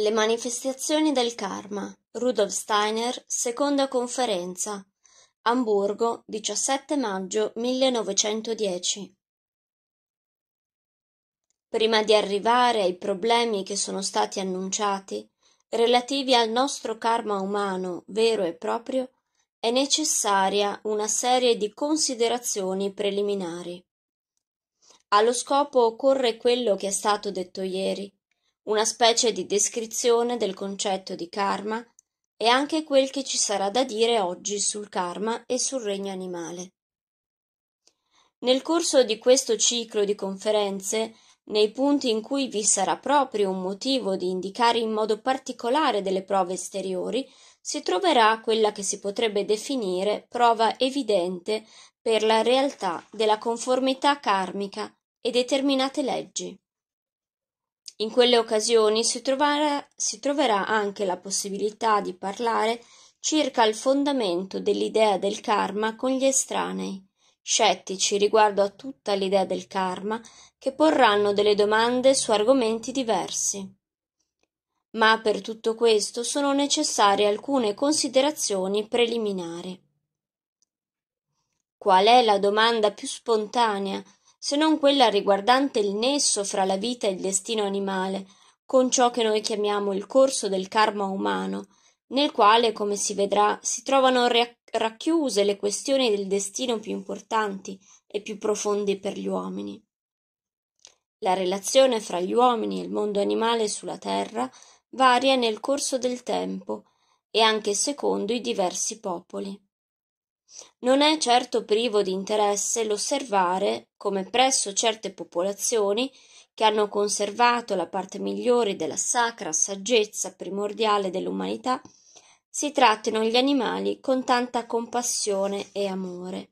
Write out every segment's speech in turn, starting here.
Le manifestazioni del karma. Rudolf Steiner, seconda conferenza. Amburgo, 17 maggio 1910. Prima di arrivare ai problemi che sono stati annunciati, relativi al nostro karma umano vero e proprio, è necessaria una serie di considerazioni preliminari. Allo scopo occorre quello che è stato detto ieri, una specie di descrizione del concetto di karma e anche quel che ci sarà da dire oggi sul karma e sul regno animale. Nel corso di questo ciclo di conferenze, nei punti in cui vi sarà proprio un motivo di indicare in modo particolare delle prove esteriori, si troverà quella che si potrebbe definire prova evidente per la realtà della conformità karmica e determinate leggi. In quelle occasioni si troverà, si troverà anche la possibilità di parlare circa il fondamento dell'idea del karma con gli estranei, scettici riguardo a tutta l'idea del karma, che porranno delle domande su argomenti diversi. Ma per tutto questo sono necessarie alcune considerazioni preliminari. Qual è la domanda più spontanea se non quella riguardante il nesso fra la vita e il destino animale, con ciò che noi chiamiamo il corso del karma umano, nel quale, come si vedrà, si trovano racchiuse le questioni del destino più importanti e più profonde per gli uomini. La relazione fra gli uomini e il mondo animale sulla terra varia nel corso del tempo e anche secondo i diversi popoli. Non è certo privo di interesse l'osservare come presso certe popolazioni, che hanno conservato la parte migliore della sacra saggezza primordiale dell'umanità, si trattino gli animali con tanta compassione e amore.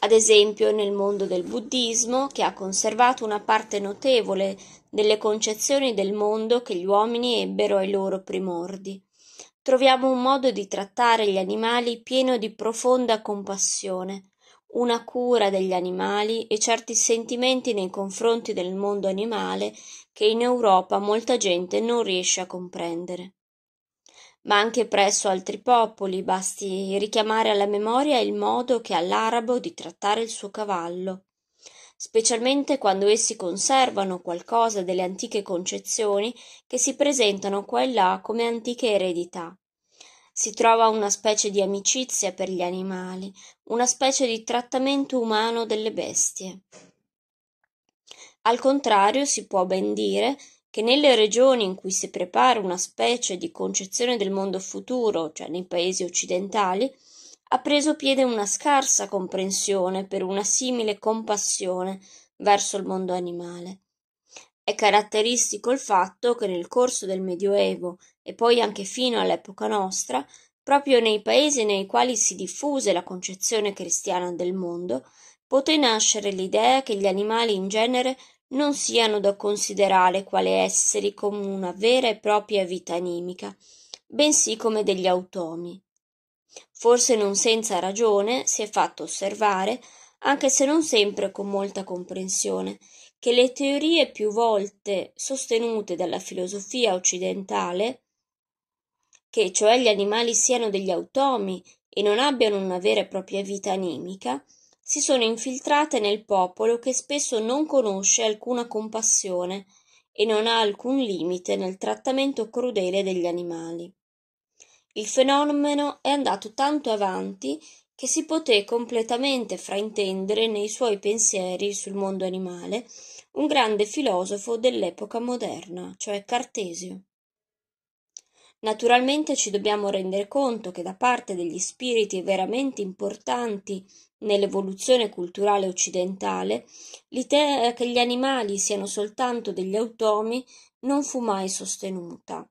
Ad esempio nel mondo del buddismo, che ha conservato una parte notevole delle concezioni del mondo che gli uomini ebbero ai loro primordi troviamo un modo di trattare gli animali pieno di profonda compassione, una cura degli animali e certi sentimenti nei confronti del mondo animale che in Europa molta gente non riesce a comprendere. Ma anche presso altri popoli basti richiamare alla memoria il modo che ha l'arabo di trattare il suo cavallo, specialmente quando essi conservano qualcosa delle antiche concezioni che si presentano qua e là come antiche eredità. Si trova una specie di amicizia per gli animali, una specie di trattamento umano delle bestie. Al contrario, si può ben dire che nelle regioni in cui si prepara una specie di concezione del mondo futuro, cioè nei paesi occidentali, ha preso piede una scarsa comprensione per una simile compassione verso il mondo animale. È caratteristico il fatto che nel corso del Medioevo e poi anche fino all'epoca nostra, proprio nei paesi nei quali si diffuse la concezione cristiana del mondo, poté nascere l'idea che gli animali in genere non siano da considerare quale esseri come una vera e propria vita animica, bensì come degli automi forse non senza ragione, si è fatto osservare, anche se non sempre con molta comprensione, che le teorie più volte sostenute dalla filosofia occidentale, che cioè gli animali siano degli automi e non abbiano una vera e propria vita animica, si sono infiltrate nel popolo che spesso non conosce alcuna compassione e non ha alcun limite nel trattamento crudele degli animali. Il fenomeno è andato tanto avanti che si poté completamente fraintendere nei suoi pensieri sul mondo animale un grande filosofo dell'epoca moderna, cioè Cartesio. Naturalmente ci dobbiamo rendere conto che da parte degli spiriti veramente importanti nell'evoluzione culturale occidentale, l'idea che gli animali siano soltanto degli automi non fu mai sostenuta.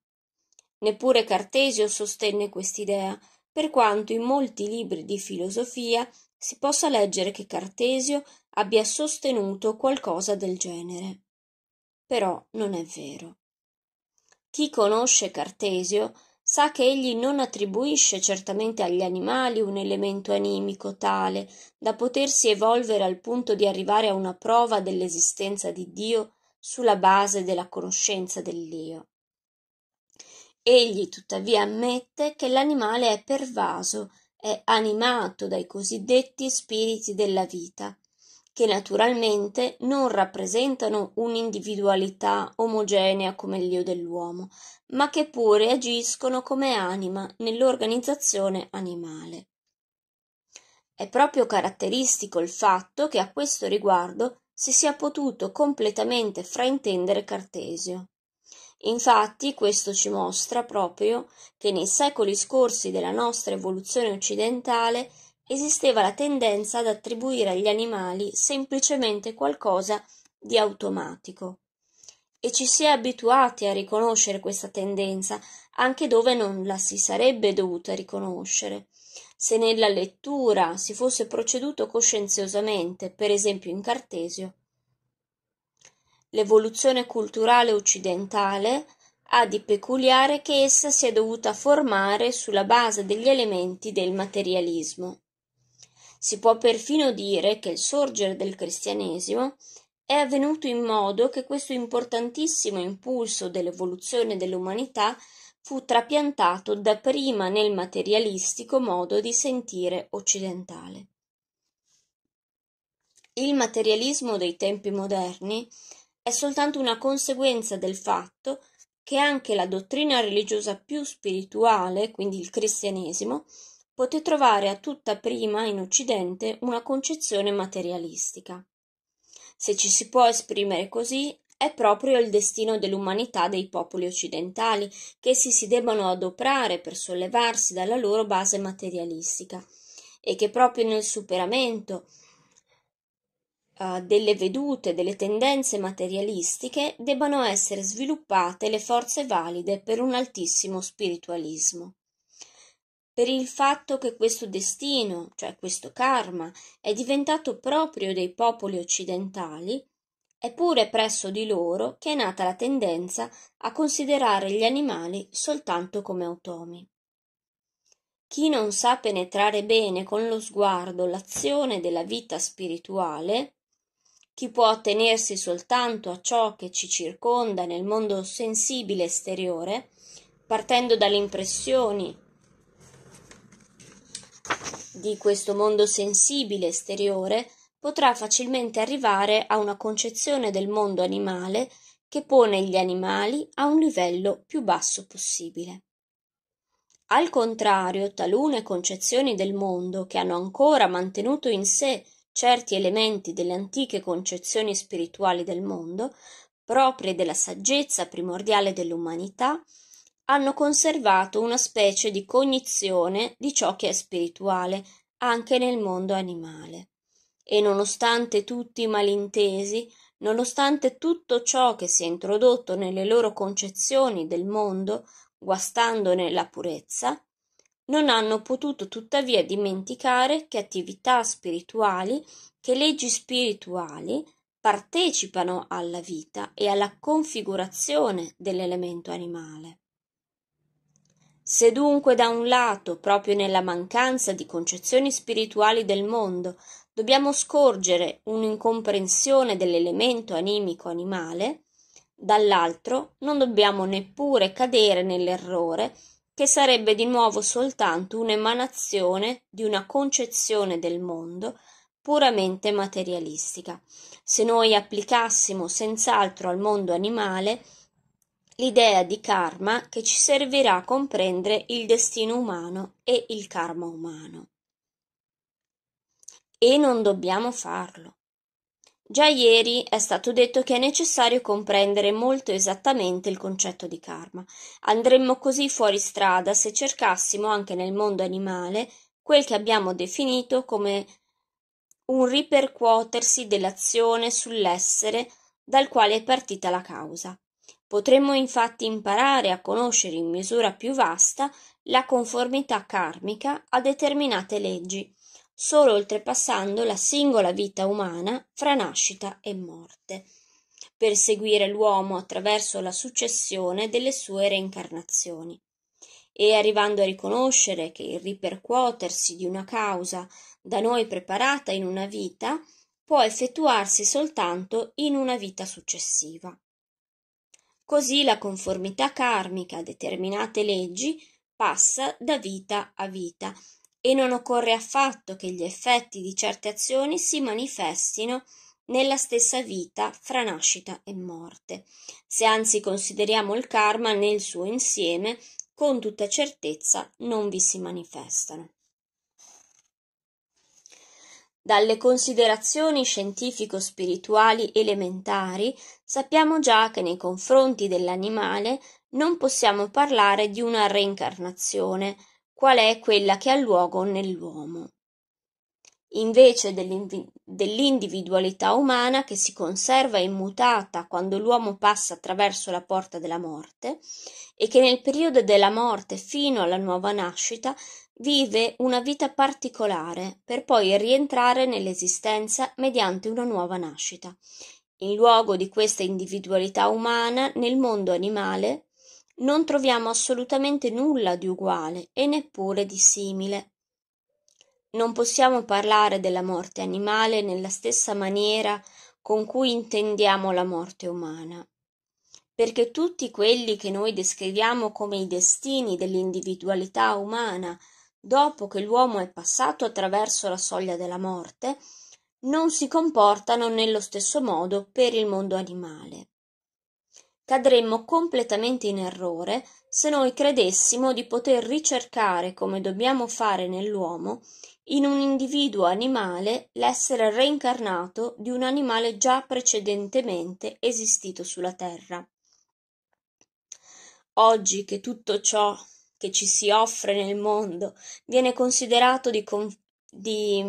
Neppure Cartesio sostenne quest'idea, per quanto in molti libri di filosofia si possa leggere che Cartesio abbia sostenuto qualcosa del genere. Però non è vero. Chi conosce Cartesio sa che egli non attribuisce certamente agli animali un elemento animico tale da potersi evolvere al punto di arrivare a una prova dell'esistenza di Dio sulla base della conoscenza dell'io. Egli tuttavia ammette che l'animale è pervaso, è animato dai cosiddetti spiriti della vita, che naturalmente non rappresentano un'individualità omogenea come l'io dell'uomo, ma che pure agiscono come anima nell'organizzazione animale. È proprio caratteristico il fatto che a questo riguardo si sia potuto completamente fraintendere Cartesio. Infatti questo ci mostra proprio che nei secoli scorsi della nostra evoluzione occidentale esisteva la tendenza ad attribuire agli animali semplicemente qualcosa di automatico. E ci si è abituati a riconoscere questa tendenza anche dove non la si sarebbe dovuta riconoscere. Se nella lettura si fosse proceduto coscienziosamente, per esempio in Cartesio, l'evoluzione culturale occidentale ha di peculiare che essa si è dovuta formare sulla base degli elementi del materialismo. Si può perfino dire che il sorgere del cristianesimo è avvenuto in modo che questo importantissimo impulso dell'evoluzione dell'umanità fu trapiantato dapprima nel materialistico modo di sentire occidentale. Il materialismo dei tempi moderni è soltanto una conseguenza del fatto che anche la dottrina religiosa più spirituale, quindi il cristianesimo, poté trovare a tutta prima in Occidente una concezione materialistica. Se ci si può esprimere così, è proprio il destino dell'umanità dei popoli occidentali, che essi si debbano adoprare per sollevarsi dalla loro base materialistica, e che proprio nel superamento eh, delle vedute, delle tendenze materialistiche debbano essere sviluppate le forze valide per un altissimo spiritualismo. Per il fatto che questo destino, cioè questo karma, è diventato proprio dei popoli occidentali, è pure presso di loro che è nata la tendenza a considerare gli animali soltanto come automi. Chi non sa penetrare bene con lo sguardo l'azione della vita spirituale chi può attenersi soltanto a ciò che ci circonda nel mondo sensibile esteriore, partendo dalle impressioni di questo mondo sensibile esteriore, potrà facilmente arrivare a una concezione del mondo animale che pone gli animali a un livello più basso possibile. Al contrario, talune concezioni del mondo che hanno ancora mantenuto in sé certi elementi delle antiche concezioni spirituali del mondo, proprie della saggezza primordiale dell'umanità, hanno conservato una specie di cognizione di ciò che è spirituale anche nel mondo animale. E nonostante tutti i malintesi, nonostante tutto ciò che si è introdotto nelle loro concezioni del mondo, guastandone la purezza, non hanno potuto tuttavia dimenticare che attività spirituali, che leggi spirituali partecipano alla vita e alla configurazione dell'elemento animale. Se dunque da un lato, proprio nella mancanza di concezioni spirituali del mondo, dobbiamo scorgere un'incomprensione dell'elemento animico animale, dall'altro non dobbiamo neppure cadere nell'errore che sarebbe di nuovo soltanto un'emanazione di una concezione del mondo puramente materialistica. Se noi applicassimo senz'altro al mondo animale l'idea di karma che ci servirà a comprendere il destino umano e il karma umano. E non dobbiamo farlo. Già ieri è stato detto che è necessario comprendere molto esattamente il concetto di karma. Andremmo così fuori strada se cercassimo anche nel mondo animale quel che abbiamo definito come un ripercuotersi dell'azione sull'essere dal quale è partita la causa. Potremmo infatti imparare a conoscere in misura più vasta la conformità karmica a determinate leggi solo oltrepassando la singola vita umana fra nascita e morte, per seguire l'uomo attraverso la successione delle sue reincarnazioni e arrivando a riconoscere che il ripercuotersi di una causa da noi preparata in una vita può effettuarsi soltanto in una vita successiva. Così la conformità karmica a determinate leggi passa da vita a vita, e non occorre affatto che gli effetti di certe azioni si manifestino nella stessa vita fra nascita e morte. Se anzi consideriamo il karma nel suo insieme, con tutta certezza non vi si manifestano. Dalle considerazioni scientifico-spirituali elementari sappiamo già che nei confronti dell'animale non possiamo parlare di una reincarnazione, qual è quella che ha luogo nell'uomo. Invece dell'individualità umana che si conserva immutata quando l'uomo passa attraverso la porta della morte e che nel periodo della morte fino alla nuova nascita vive una vita particolare per poi rientrare nell'esistenza mediante una nuova nascita. In luogo di questa individualità umana, nel mondo animale non troviamo assolutamente nulla di uguale e neppure di simile. Non possiamo parlare della morte animale nella stessa maniera con cui intendiamo la morte umana, perché tutti quelli che noi descriviamo come i destini dell'individualità umana dopo che l'uomo è passato attraverso la soglia della morte, non si comportano nello stesso modo per il mondo animale cadremmo completamente in errore se noi credessimo di poter ricercare, come dobbiamo fare nell'uomo, in un individuo animale l'essere reincarnato di un animale già precedentemente esistito sulla Terra. Oggi che tutto ciò che ci si offre nel mondo viene considerato di, con- di,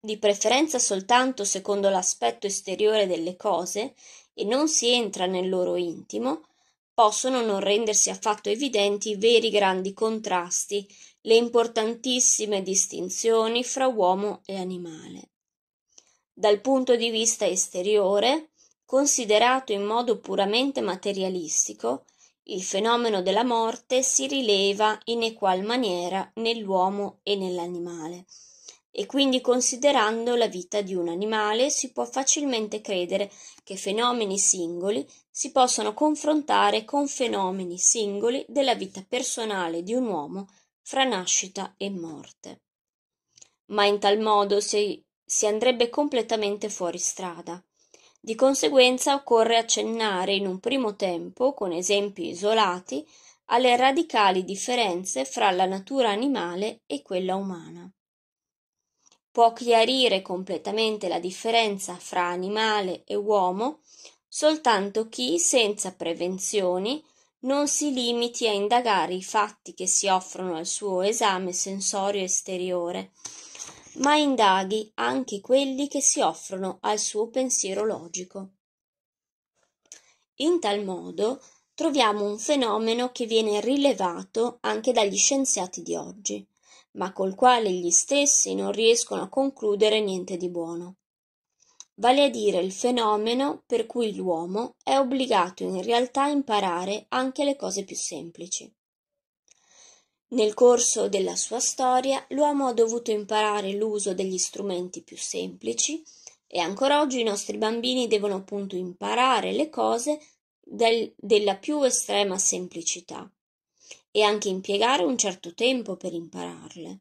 di preferenza soltanto secondo l'aspetto esteriore delle cose, e non si entra nel loro intimo, possono non rendersi affatto evidenti i veri grandi contrasti, le importantissime distinzioni fra uomo e animale. Dal punto di vista esteriore, considerato in modo puramente materialistico, il fenomeno della morte si rileva in egual maniera nell'uomo e nell'animale e quindi considerando la vita di un animale si può facilmente credere che fenomeni singoli si possano confrontare con fenomeni singoli della vita personale di un uomo fra nascita e morte. Ma in tal modo si, si andrebbe completamente fuori strada. Di conseguenza occorre accennare in un primo tempo, con esempi isolati, alle radicali differenze fra la natura animale e quella umana può chiarire completamente la differenza fra animale e uomo soltanto chi, senza prevenzioni, non si limiti a indagare i fatti che si offrono al suo esame sensorio esteriore, ma indaghi anche quelli che si offrono al suo pensiero logico. In tal modo troviamo un fenomeno che viene rilevato anche dagli scienziati di oggi ma col quale gli stessi non riescono a concludere niente di buono. Vale a dire il fenomeno per cui l'uomo è obbligato in realtà a imparare anche le cose più semplici. Nel corso della sua storia l'uomo ha dovuto imparare l'uso degli strumenti più semplici e ancora oggi i nostri bambini devono appunto imparare le cose del, della più estrema semplicità e anche impiegare un certo tempo per impararle.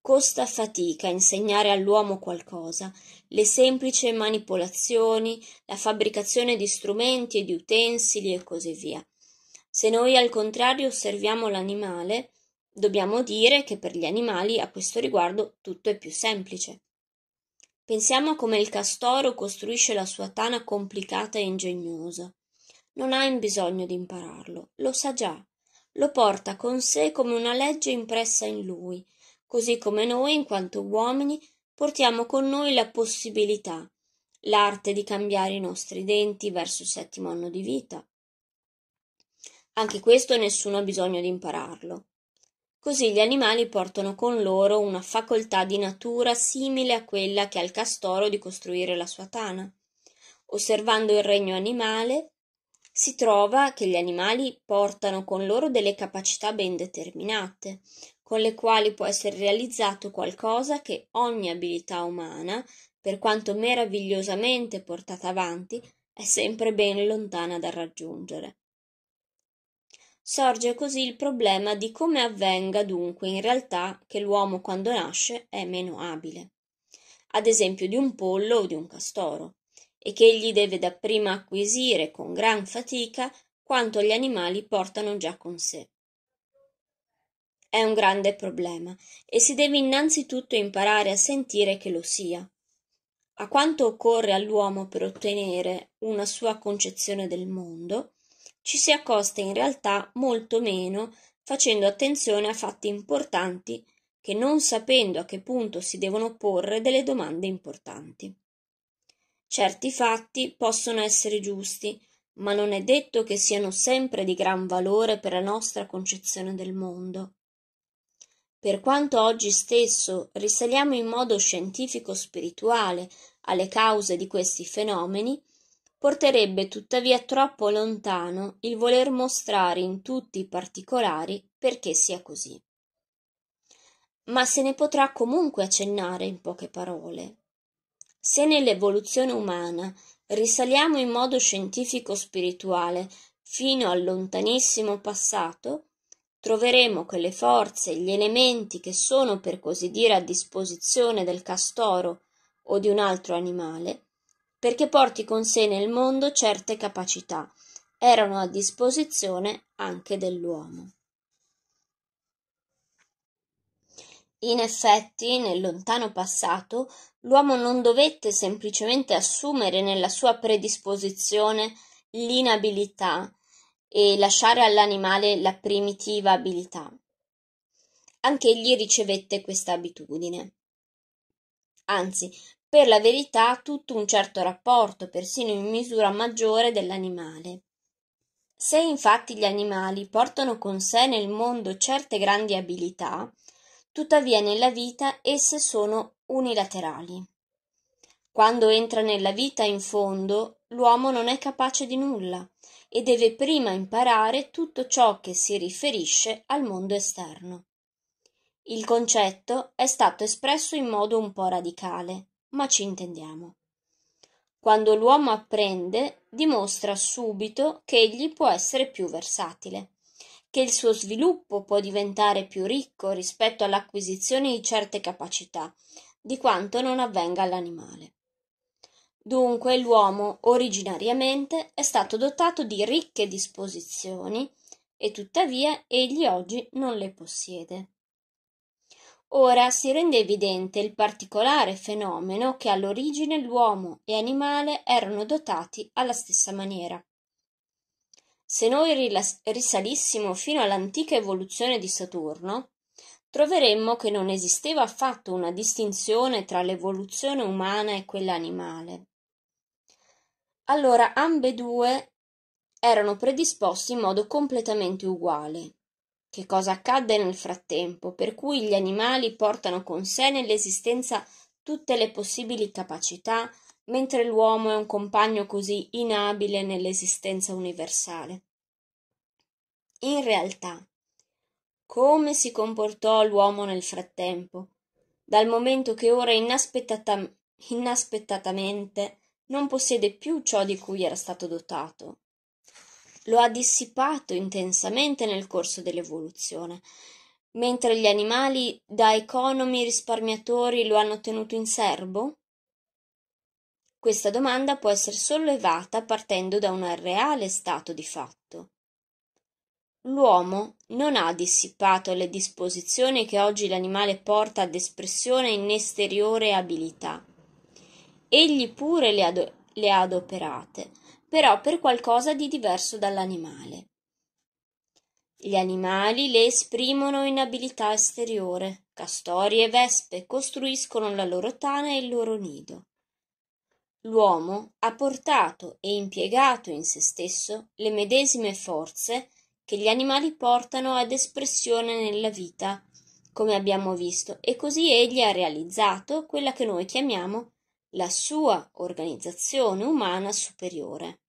Costa fatica insegnare all'uomo qualcosa, le semplici manipolazioni, la fabbricazione di strumenti e di utensili e così via. Se noi al contrario osserviamo l'animale, dobbiamo dire che per gli animali a questo riguardo tutto è più semplice. Pensiamo a come il castoro costruisce la sua tana complicata e ingegnosa. Non ha in bisogno di impararlo, lo sa già lo porta con sé come una legge impressa in lui, così come noi, in quanto uomini, portiamo con noi la possibilità, l'arte di cambiare i nostri denti verso il settimo anno di vita. Anche questo nessuno ha bisogno di impararlo. Così gli animali portano con loro una facoltà di natura simile a quella che ha il castoro di costruire la sua tana. Osservando il regno animale, si trova che gli animali portano con loro delle capacità ben determinate, con le quali può essere realizzato qualcosa che ogni abilità umana, per quanto meravigliosamente portata avanti, è sempre ben lontana da raggiungere. Sorge così il problema di come avvenga dunque in realtà che l'uomo quando nasce è meno abile, ad esempio di un pollo o di un castoro e che egli deve dapprima acquisire con gran fatica quanto gli animali portano già con sé. È un grande problema e si deve innanzitutto imparare a sentire che lo sia. A quanto occorre all'uomo per ottenere una sua concezione del mondo, ci si accosta in realtà molto meno facendo attenzione a fatti importanti che non sapendo a che punto si devono porre delle domande importanti. Certi fatti possono essere giusti, ma non è detto che siano sempre di gran valore per la nostra concezione del mondo. Per quanto oggi stesso risaliamo in modo scientifico-spirituale alle cause di questi fenomeni, porterebbe tuttavia troppo lontano il voler mostrare in tutti i particolari perché sia così. Ma se ne potrà comunque accennare in poche parole. Se nell'evoluzione umana risaliamo in modo scientifico-spirituale fino al lontanissimo passato, troveremo che le forze, gli elementi che sono per così dire a disposizione del castoro o di un altro animale, perché porti con sé nel mondo certe capacità, erano a disposizione anche dell'uomo. In effetti, nel lontano passato, l'uomo non dovette semplicemente assumere nella sua predisposizione l'inabilità e lasciare all'animale la primitiva abilità. Anche egli ricevette questa abitudine. Anzi, per la verità, tutto un certo rapporto, persino in misura maggiore dell'animale. Se infatti gli animali portano con sé nel mondo certe grandi abilità, tuttavia nella vita esse sono unilaterali. Quando entra nella vita in fondo, l'uomo non è capace di nulla e deve prima imparare tutto ciò che si riferisce al mondo esterno. Il concetto è stato espresso in modo un po' radicale, ma ci intendiamo. Quando l'uomo apprende, dimostra subito che egli può essere più versatile che il suo sviluppo può diventare più ricco rispetto all'acquisizione di certe capacità, di quanto non avvenga all'animale. Dunque l'uomo originariamente è stato dotato di ricche disposizioni e tuttavia egli oggi non le possiede. Ora si rende evidente il particolare fenomeno che all'origine l'uomo e animale erano dotati alla stessa maniera. Se noi rilas- risalissimo fino all'antica evoluzione di Saturno, troveremmo che non esisteva affatto una distinzione tra l'evoluzione umana e quella animale. Allora ambedue erano predisposti in modo completamente uguale. Che cosa accadde nel frattempo, per cui gli animali portano con sé nell'esistenza tutte le possibili capacità, mentre l'uomo è un compagno così inabile nell'esistenza universale. In realtà, come si comportò l'uomo nel frattempo, dal momento che ora inaspettata, inaspettatamente non possiede più ciò di cui era stato dotato. Lo ha dissipato intensamente nel corso dell'evoluzione, mentre gli animali da economi risparmiatori lo hanno tenuto in serbo? Questa domanda può essere sollevata partendo da un reale stato di fatto. L'uomo non ha dissipato le disposizioni che oggi l'animale porta ad espressione in esteriore abilità. Egli pure le, ad- le ha adoperate, però per qualcosa di diverso dall'animale. Gli animali le esprimono in abilità esteriore. Castori e vespe costruiscono la loro tana e il loro nido. L'uomo ha portato e impiegato in se stesso le medesime forze che gli animali portano ad espressione nella vita, come abbiamo visto, e così egli ha realizzato quella che noi chiamiamo la sua organizzazione umana superiore.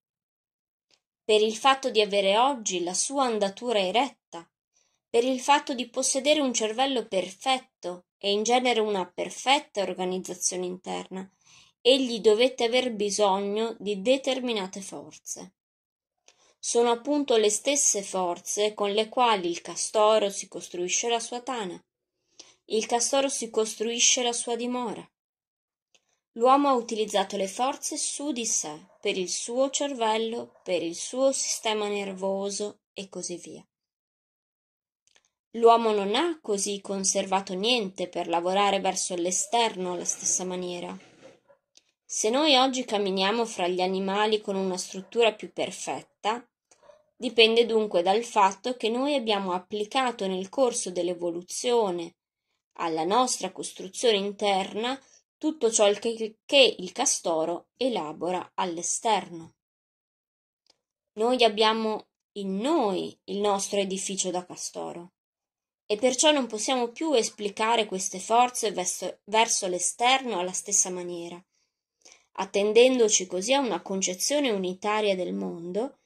Per il fatto di avere oggi la sua andatura eretta, per il fatto di possedere un cervello perfetto e in genere una perfetta organizzazione interna, egli dovette aver bisogno di determinate forze. Sono appunto le stesse forze con le quali il castoro si costruisce la sua tana, il castoro si costruisce la sua dimora. L'uomo ha utilizzato le forze su di sé, per il suo cervello, per il suo sistema nervoso e così via. L'uomo non ha così conservato niente per lavorare verso l'esterno alla stessa maniera se noi oggi camminiamo fra gli animali con una struttura più perfetta, dipende dunque dal fatto che noi abbiamo applicato nel corso dell'evoluzione alla nostra costruzione interna tutto ciò che, che il castoro elabora all'esterno. Noi abbiamo in noi il nostro edificio da castoro e perciò non possiamo più esplicare queste forze verso, verso l'esterno alla stessa maniera attendendoci così a una concezione unitaria del mondo,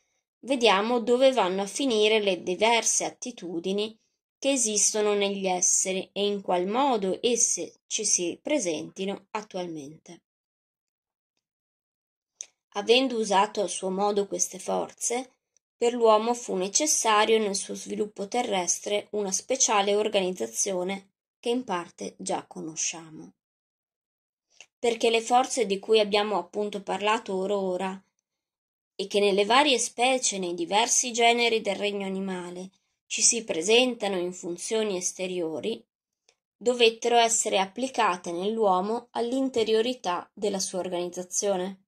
vediamo dove vanno a finire le diverse attitudini che esistono negli esseri e in qual modo esse ci si presentino attualmente. Avendo usato a suo modo queste forze, per l'uomo fu necessario nel suo sviluppo terrestre una speciale organizzazione che in parte già conosciamo perché le forze di cui abbiamo appunto parlato or ora, e che nelle varie specie, nei diversi generi del regno animale, ci si presentano in funzioni esteriori, dovettero essere applicate nell'uomo all'interiorità della sua organizzazione.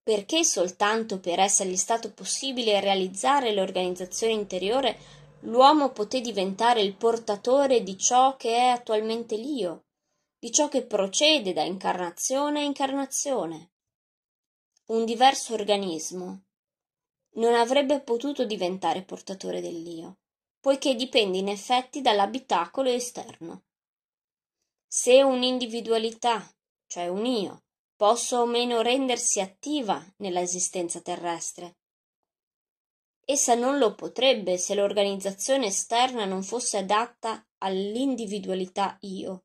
Perché soltanto per essergli stato possibile realizzare l'organizzazione interiore l'uomo poté diventare il portatore di ciò che è attualmente l'io, di ciò che procede da incarnazione a incarnazione. Un diverso organismo non avrebbe potuto diventare portatore dell'io, poiché dipende in effetti dall'abitacolo esterno. Se un'individualità, cioè un io, possa o meno rendersi attiva nell'esistenza terrestre, essa non lo potrebbe se l'organizzazione esterna non fosse adatta all'individualità io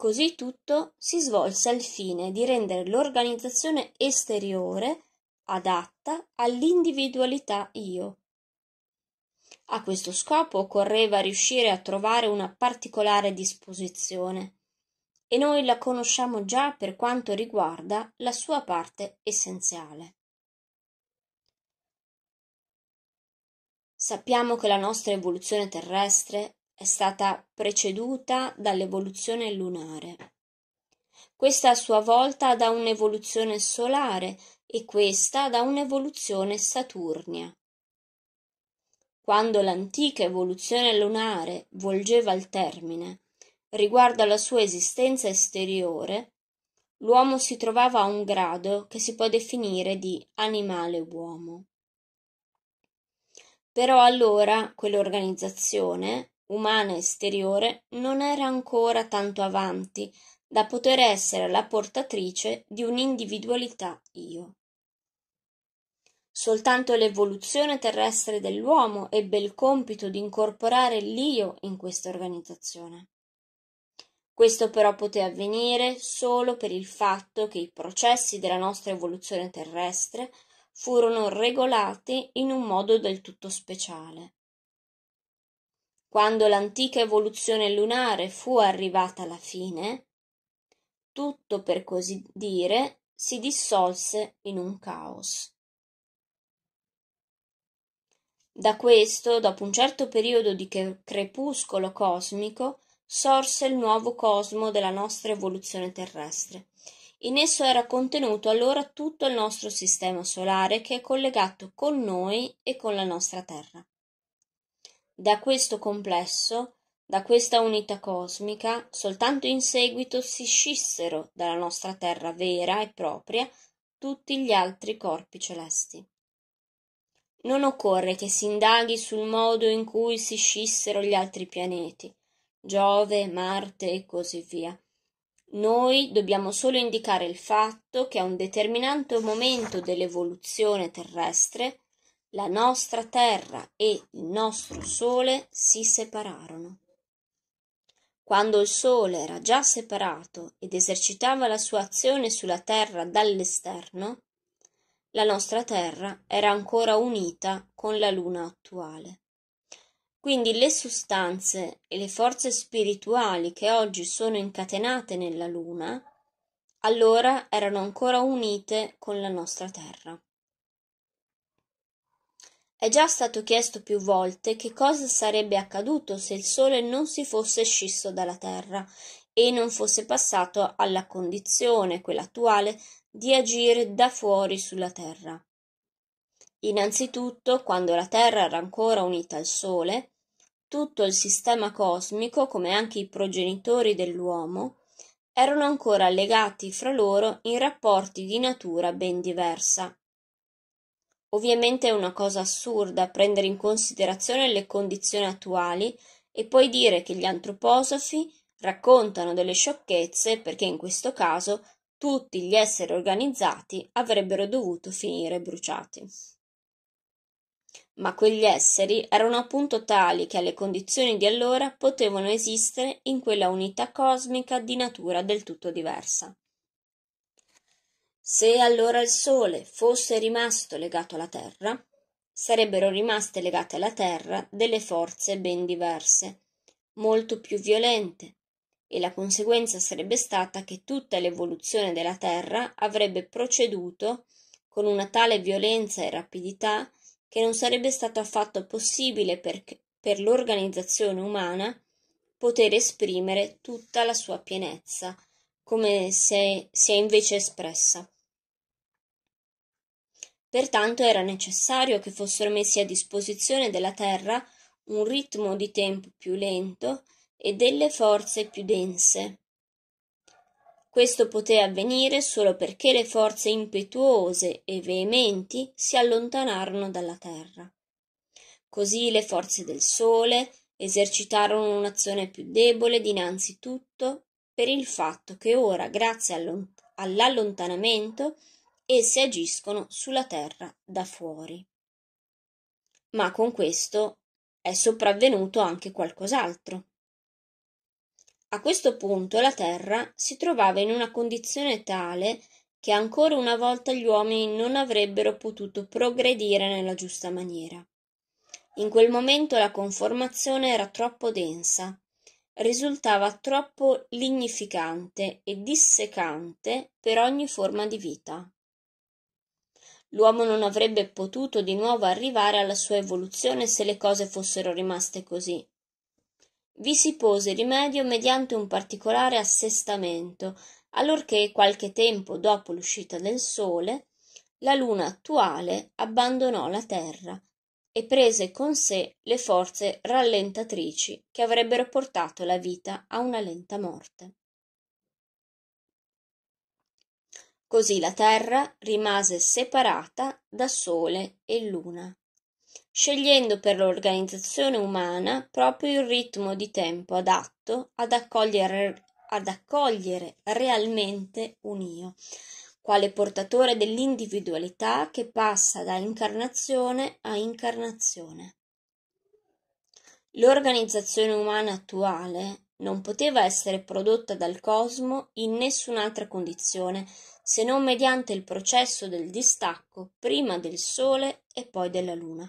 Così tutto si svolse al fine di rendere l'organizzazione esteriore adatta all'individualità io. A questo scopo occorreva riuscire a trovare una particolare disposizione, e noi la conosciamo già per quanto riguarda la sua parte essenziale. Sappiamo che la nostra evoluzione terrestre è stata preceduta dall'evoluzione lunare. Questa a sua volta da un'evoluzione solare e questa da un'evoluzione saturnia. Quando l'antica evoluzione lunare volgeva al termine riguardo alla sua esistenza esteriore, l'uomo si trovava a un grado che si può definire di animale uomo. Però allora quell'organizzazione, umana esteriore non era ancora tanto avanti da poter essere la portatrice di un'individualità io. Soltanto l'evoluzione terrestre dell'uomo ebbe il compito di incorporare l'io in questa organizzazione. Questo però poté avvenire solo per il fatto che i processi della nostra evoluzione terrestre furono regolati in un modo del tutto speciale, quando l'antica evoluzione lunare fu arrivata alla fine, tutto per così dire si dissolse in un caos. Da questo, dopo un certo periodo di crepuscolo cosmico, sorse il nuovo cosmo della nostra evoluzione terrestre. In esso era contenuto allora tutto il nostro sistema solare che è collegato con noi e con la nostra Terra. Da questo complesso, da questa unità cosmica, soltanto in seguito si scissero dalla nostra terra vera e propria tutti gli altri corpi celesti. Non occorre che si indaghi sul modo in cui si scissero gli altri pianeti, Giove, Marte e così via. Noi dobbiamo solo indicare il fatto che a un determinato momento dell'evoluzione terrestre la nostra terra e il nostro sole si separarono. Quando il sole era già separato ed esercitava la sua azione sulla terra dall'esterno, la nostra terra era ancora unita con la luna attuale. Quindi le sostanze e le forze spirituali che oggi sono incatenate nella luna, allora erano ancora unite con la nostra terra. È già stato chiesto più volte che cosa sarebbe accaduto se il Sole non si fosse scisso dalla Terra e non fosse passato alla condizione, quella attuale, di agire da fuori sulla Terra. Innanzitutto, quando la Terra era ancora unita al Sole, tutto il sistema cosmico, come anche i progenitori dell'uomo, erano ancora legati fra loro in rapporti di natura ben diversa Ovviamente è una cosa assurda prendere in considerazione le condizioni attuali e poi dire che gli antroposofi raccontano delle sciocchezze perché in questo caso tutti gli esseri organizzati avrebbero dovuto finire bruciati. Ma quegli esseri erano appunto tali che alle condizioni di allora potevano esistere in quella unità cosmica di natura del tutto diversa. Se allora il Sole fosse rimasto legato alla Terra, sarebbero rimaste legate alla Terra delle forze ben diverse, molto più violente, e la conseguenza sarebbe stata che tutta l'evoluzione della Terra avrebbe proceduto con una tale violenza e rapidità che non sarebbe stato affatto possibile per, per l'organizzazione umana poter esprimere tutta la sua pienezza, come si è invece espressa. Pertanto era necessario che fossero messi a disposizione della terra un ritmo di tempo più lento e delle forze più dense. Questo poté avvenire solo perché le forze impetuose e veementi si allontanarono dalla terra. Così le forze del sole esercitarono un'azione più debole dinanzi per il fatto che ora, grazie all'allontanamento, esse agiscono sulla terra da fuori. Ma con questo è sopravvenuto anche qualcos'altro. A questo punto la terra si trovava in una condizione tale che ancora una volta gli uomini non avrebbero potuto progredire nella giusta maniera. In quel momento la conformazione era troppo densa, risultava troppo lignificante e dissecante per ogni forma di vita. L'uomo non avrebbe potuto di nuovo arrivare alla sua evoluzione se le cose fossero rimaste così. Vi si pose rimedio mediante un particolare assestamento, allorché qualche tempo dopo l'uscita del sole, la luna attuale abbandonò la terra e prese con sé le forze rallentatrici che avrebbero portato la vita a una lenta morte. Così la Terra rimase separata da Sole e Luna, scegliendo per l'organizzazione umana proprio il ritmo di tempo adatto ad accogliere, ad accogliere realmente un io, quale portatore dell'individualità che passa da incarnazione a incarnazione. L'organizzazione umana attuale non poteva essere prodotta dal cosmo in nessun'altra condizione se non mediante il processo del distacco prima del Sole e poi della Luna.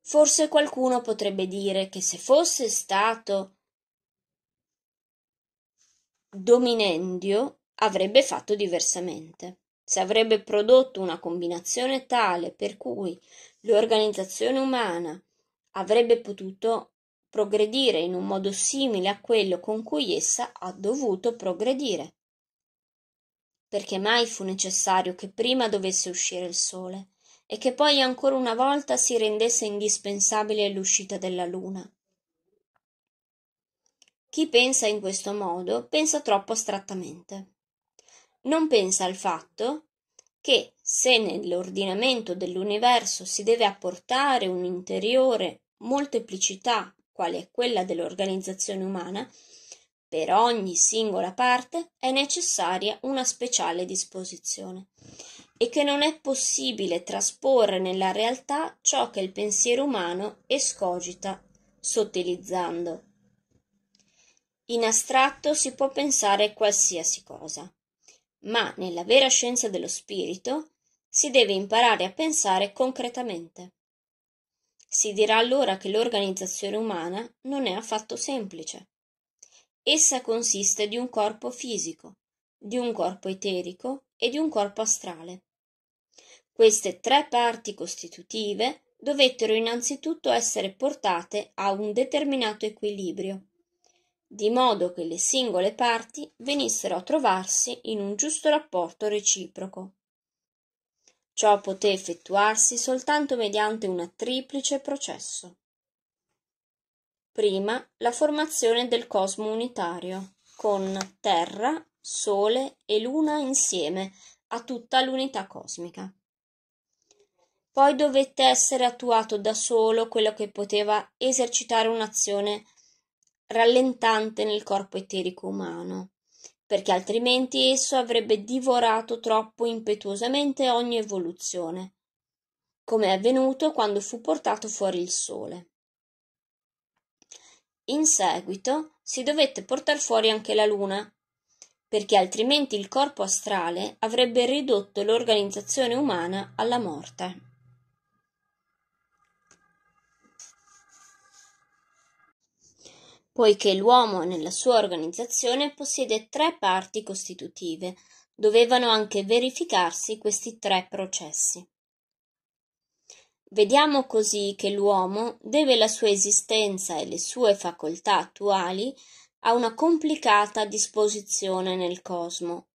Forse qualcuno potrebbe dire che se fosse stato dominendio avrebbe fatto diversamente, se avrebbe prodotto una combinazione tale per cui l'organizzazione umana avrebbe potuto progredire in un modo simile a quello con cui essa ha dovuto progredire. Perché mai fu necessario che prima dovesse uscire il sole e che poi ancora una volta si rendesse indispensabile l'uscita della luna. Chi pensa in questo modo pensa troppo astrattamente. Non pensa al fatto che se nell'ordinamento dell'universo si deve apportare un'interiore molteplicità quale è quella dell'organizzazione umana, per ogni singola parte è necessaria una speciale disposizione e che non è possibile trasporre nella realtà ciò che il pensiero umano escogita sottilizzando. In astratto si può pensare qualsiasi cosa, ma nella vera scienza dello spirito si deve imparare a pensare concretamente. Si dirà allora che l'organizzazione umana non è affatto semplice. Essa consiste di un corpo fisico, di un corpo eterico e di un corpo astrale. Queste tre parti costitutive dovettero innanzitutto essere portate a un determinato equilibrio, di modo che le singole parti venissero a trovarsi in un giusto rapporto reciproco. Ciò poté effettuarsi soltanto mediante un triplice processo. Prima, la formazione del cosmo unitario, con Terra, Sole e Luna insieme a tutta l'unità cosmica. Poi dovette essere attuato da solo quello che poteva esercitare un'azione rallentante nel corpo eterico umano, perché altrimenti esso avrebbe divorato troppo impetuosamente ogni evoluzione, come è avvenuto quando fu portato fuori il Sole. In seguito si dovette portare fuori anche la Luna, perché altrimenti il corpo astrale avrebbe ridotto l'organizzazione umana alla morte. poiché l'uomo nella sua organizzazione possiede tre parti costitutive, dovevano anche verificarsi questi tre processi. Vediamo così che l'uomo deve la sua esistenza e le sue facoltà attuali a una complicata disposizione nel cosmo.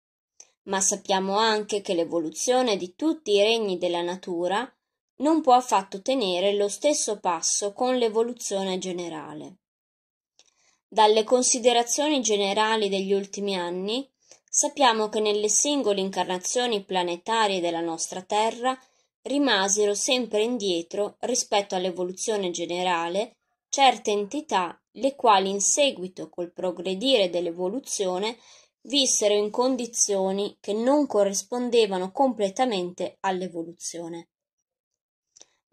Ma sappiamo anche che l'evoluzione di tutti i regni della natura non può affatto tenere lo stesso passo con l'evoluzione generale. Dalle considerazioni generali degli ultimi anni sappiamo che nelle singole incarnazioni planetarie della nostra Terra rimasero sempre indietro rispetto all'evoluzione generale certe entità le quali in seguito col progredire dell'evoluzione vissero in condizioni che non corrispondevano completamente all'evoluzione.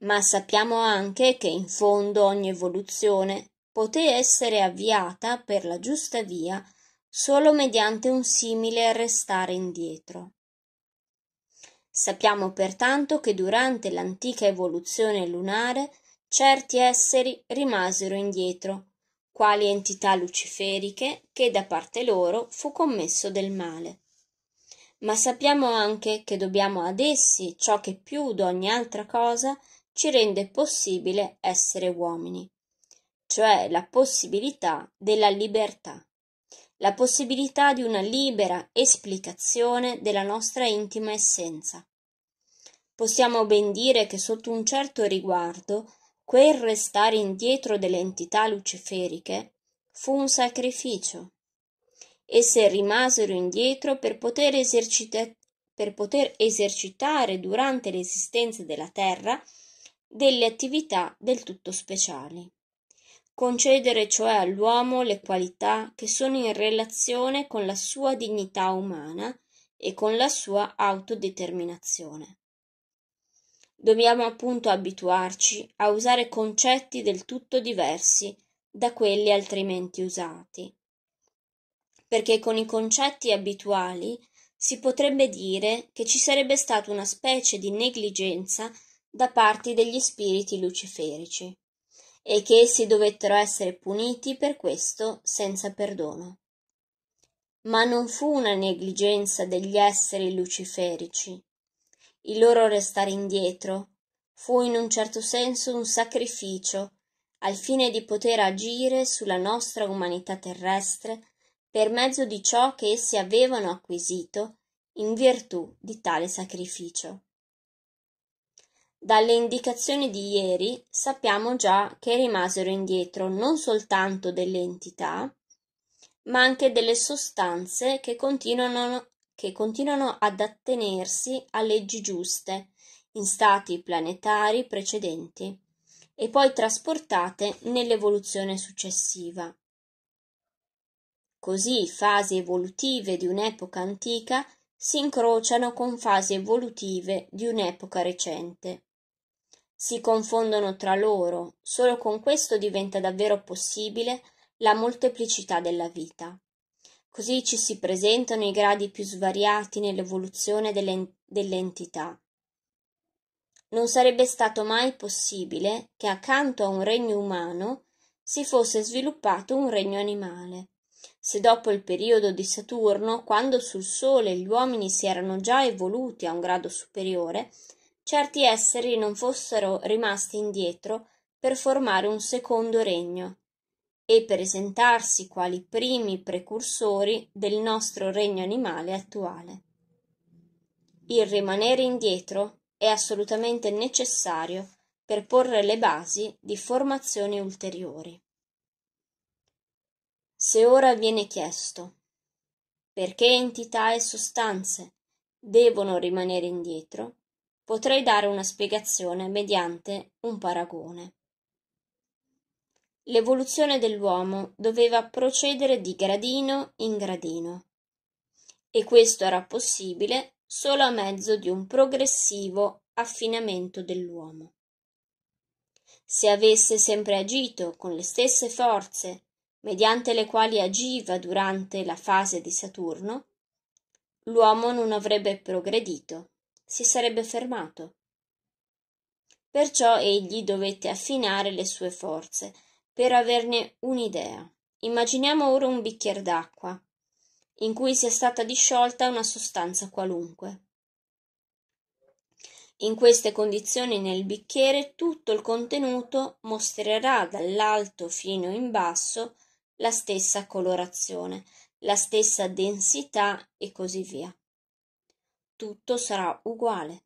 Ma sappiamo anche che in fondo ogni evoluzione poté essere avviata per la giusta via solo mediante un simile restare indietro. Sappiamo pertanto che durante l'antica evoluzione lunare certi esseri rimasero indietro, quali entità luciferiche che da parte loro fu commesso del male. Ma sappiamo anche che dobbiamo ad essi ciò che più d'ogni altra cosa ci rende possibile essere uomini cioè la possibilità della libertà, la possibilità di una libera esplicazione della nostra intima essenza. Possiamo ben dire che sotto un certo riguardo quel restare indietro delle entità luciferiche fu un sacrificio. Esse rimasero indietro per poter, esercita- per poter esercitare durante l'esistenza della Terra delle attività del tutto speciali concedere cioè all'uomo le qualità che sono in relazione con la sua dignità umana e con la sua autodeterminazione. Dobbiamo appunto abituarci a usare concetti del tutto diversi da quelli altrimenti usati, perché con i concetti abituali si potrebbe dire che ci sarebbe stata una specie di negligenza da parte degli spiriti luciferici e che essi dovettero essere puniti per questo senza perdono. Ma non fu una negligenza degli esseri luciferici. Il loro restare indietro fu in un certo senso un sacrificio al fine di poter agire sulla nostra umanità terrestre per mezzo di ciò che essi avevano acquisito in virtù di tale sacrificio. Dalle indicazioni di ieri sappiamo già che rimasero indietro non soltanto delle entità, ma anche delle sostanze che continuano, che continuano ad attenersi a leggi giuste in stati planetari precedenti e poi trasportate nell'evoluzione successiva. Così fasi evolutive di un'epoca antica si incrociano con fasi evolutive di un'epoca recente si confondono tra loro, solo con questo diventa davvero possibile la molteplicità della vita. Così ci si presentano i gradi più svariati nell'evoluzione delle, dell'entità. Non sarebbe stato mai possibile che accanto a un regno umano si fosse sviluppato un regno animale. Se dopo il periodo di Saturno, quando sul Sole gli uomini si erano già evoluti a un grado superiore, certi esseri non fossero rimasti indietro per formare un secondo regno e presentarsi quali primi precursori del nostro regno animale attuale. Il rimanere indietro è assolutamente necessario per porre le basi di formazioni ulteriori. Se ora viene chiesto perché entità e sostanze devono rimanere indietro, Potrei dare una spiegazione mediante un paragone. L'evoluzione dell'uomo doveva procedere di gradino in gradino e questo era possibile solo a mezzo di un progressivo affinamento dell'uomo. Se avesse sempre agito con le stesse forze mediante le quali agiva durante la fase di Saturno, l'uomo non avrebbe progredito si sarebbe fermato. Perciò egli dovette affinare le sue forze per averne un'idea. Immaginiamo ora un bicchiere d'acqua in cui sia stata disciolta una sostanza qualunque. In queste condizioni nel bicchiere tutto il contenuto mostrerà dall'alto fino in basso la stessa colorazione, la stessa densità e così via tutto sarà uguale.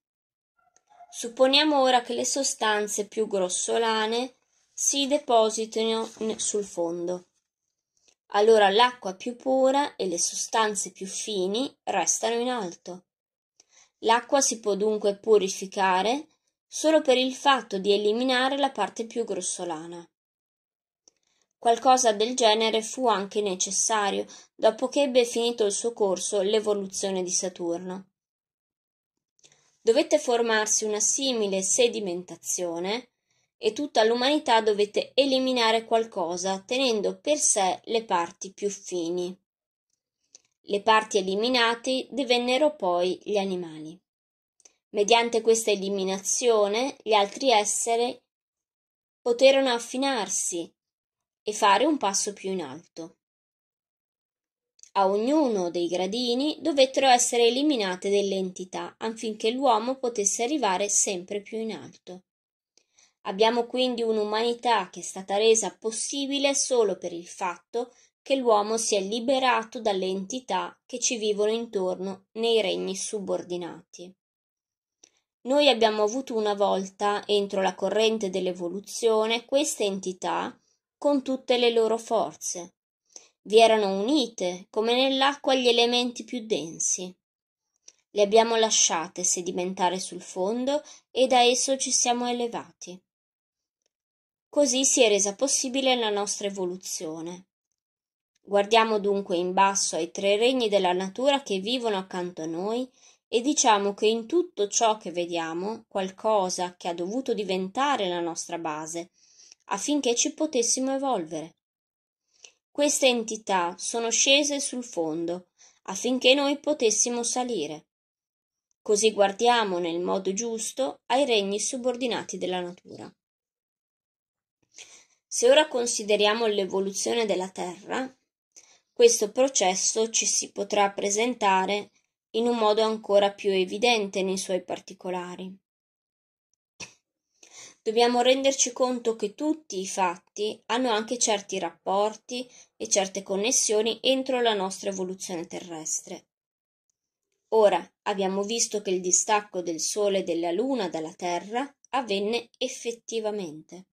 Supponiamo ora che le sostanze più grossolane si depositino sul fondo. Allora l'acqua più pura e le sostanze più fini restano in alto. L'acqua si può dunque purificare solo per il fatto di eliminare la parte più grossolana. Qualcosa del genere fu anche necessario dopo che ebbe finito il suo corso l'evoluzione di Saturno dovette formarsi una simile sedimentazione e tutta l'umanità dovette eliminare qualcosa tenendo per sé le parti più fini. Le parti eliminate divennero poi gli animali. Mediante questa eliminazione gli altri esseri poterono affinarsi e fare un passo più in alto. A ognuno dei gradini dovettero essere eliminate delle entità affinché l'uomo potesse arrivare sempre più in alto. Abbiamo quindi un'umanità che è stata resa possibile solo per il fatto che l'uomo si è liberato dalle entità che ci vivono intorno nei regni subordinati. Noi abbiamo avuto una volta, entro la corrente dell'evoluzione, queste entità con tutte le loro forze, vi erano unite, come nell'acqua gli elementi più densi. Le abbiamo lasciate sedimentare sul fondo e da esso ci siamo elevati. Così si è resa possibile la nostra evoluzione. Guardiamo dunque in basso ai tre regni della natura che vivono accanto a noi e diciamo che in tutto ciò che vediamo qualcosa che ha dovuto diventare la nostra base affinché ci potessimo evolvere. Queste entità sono scese sul fondo, affinché noi potessimo salire. Così guardiamo nel modo giusto ai regni subordinati della natura. Se ora consideriamo l'evoluzione della Terra, questo processo ci si potrà presentare in un modo ancora più evidente nei suoi particolari. Dobbiamo renderci conto che tutti i fatti hanno anche certi rapporti e certe connessioni entro la nostra evoluzione terrestre. Ora abbiamo visto che il distacco del Sole e della Luna dalla Terra avvenne effettivamente,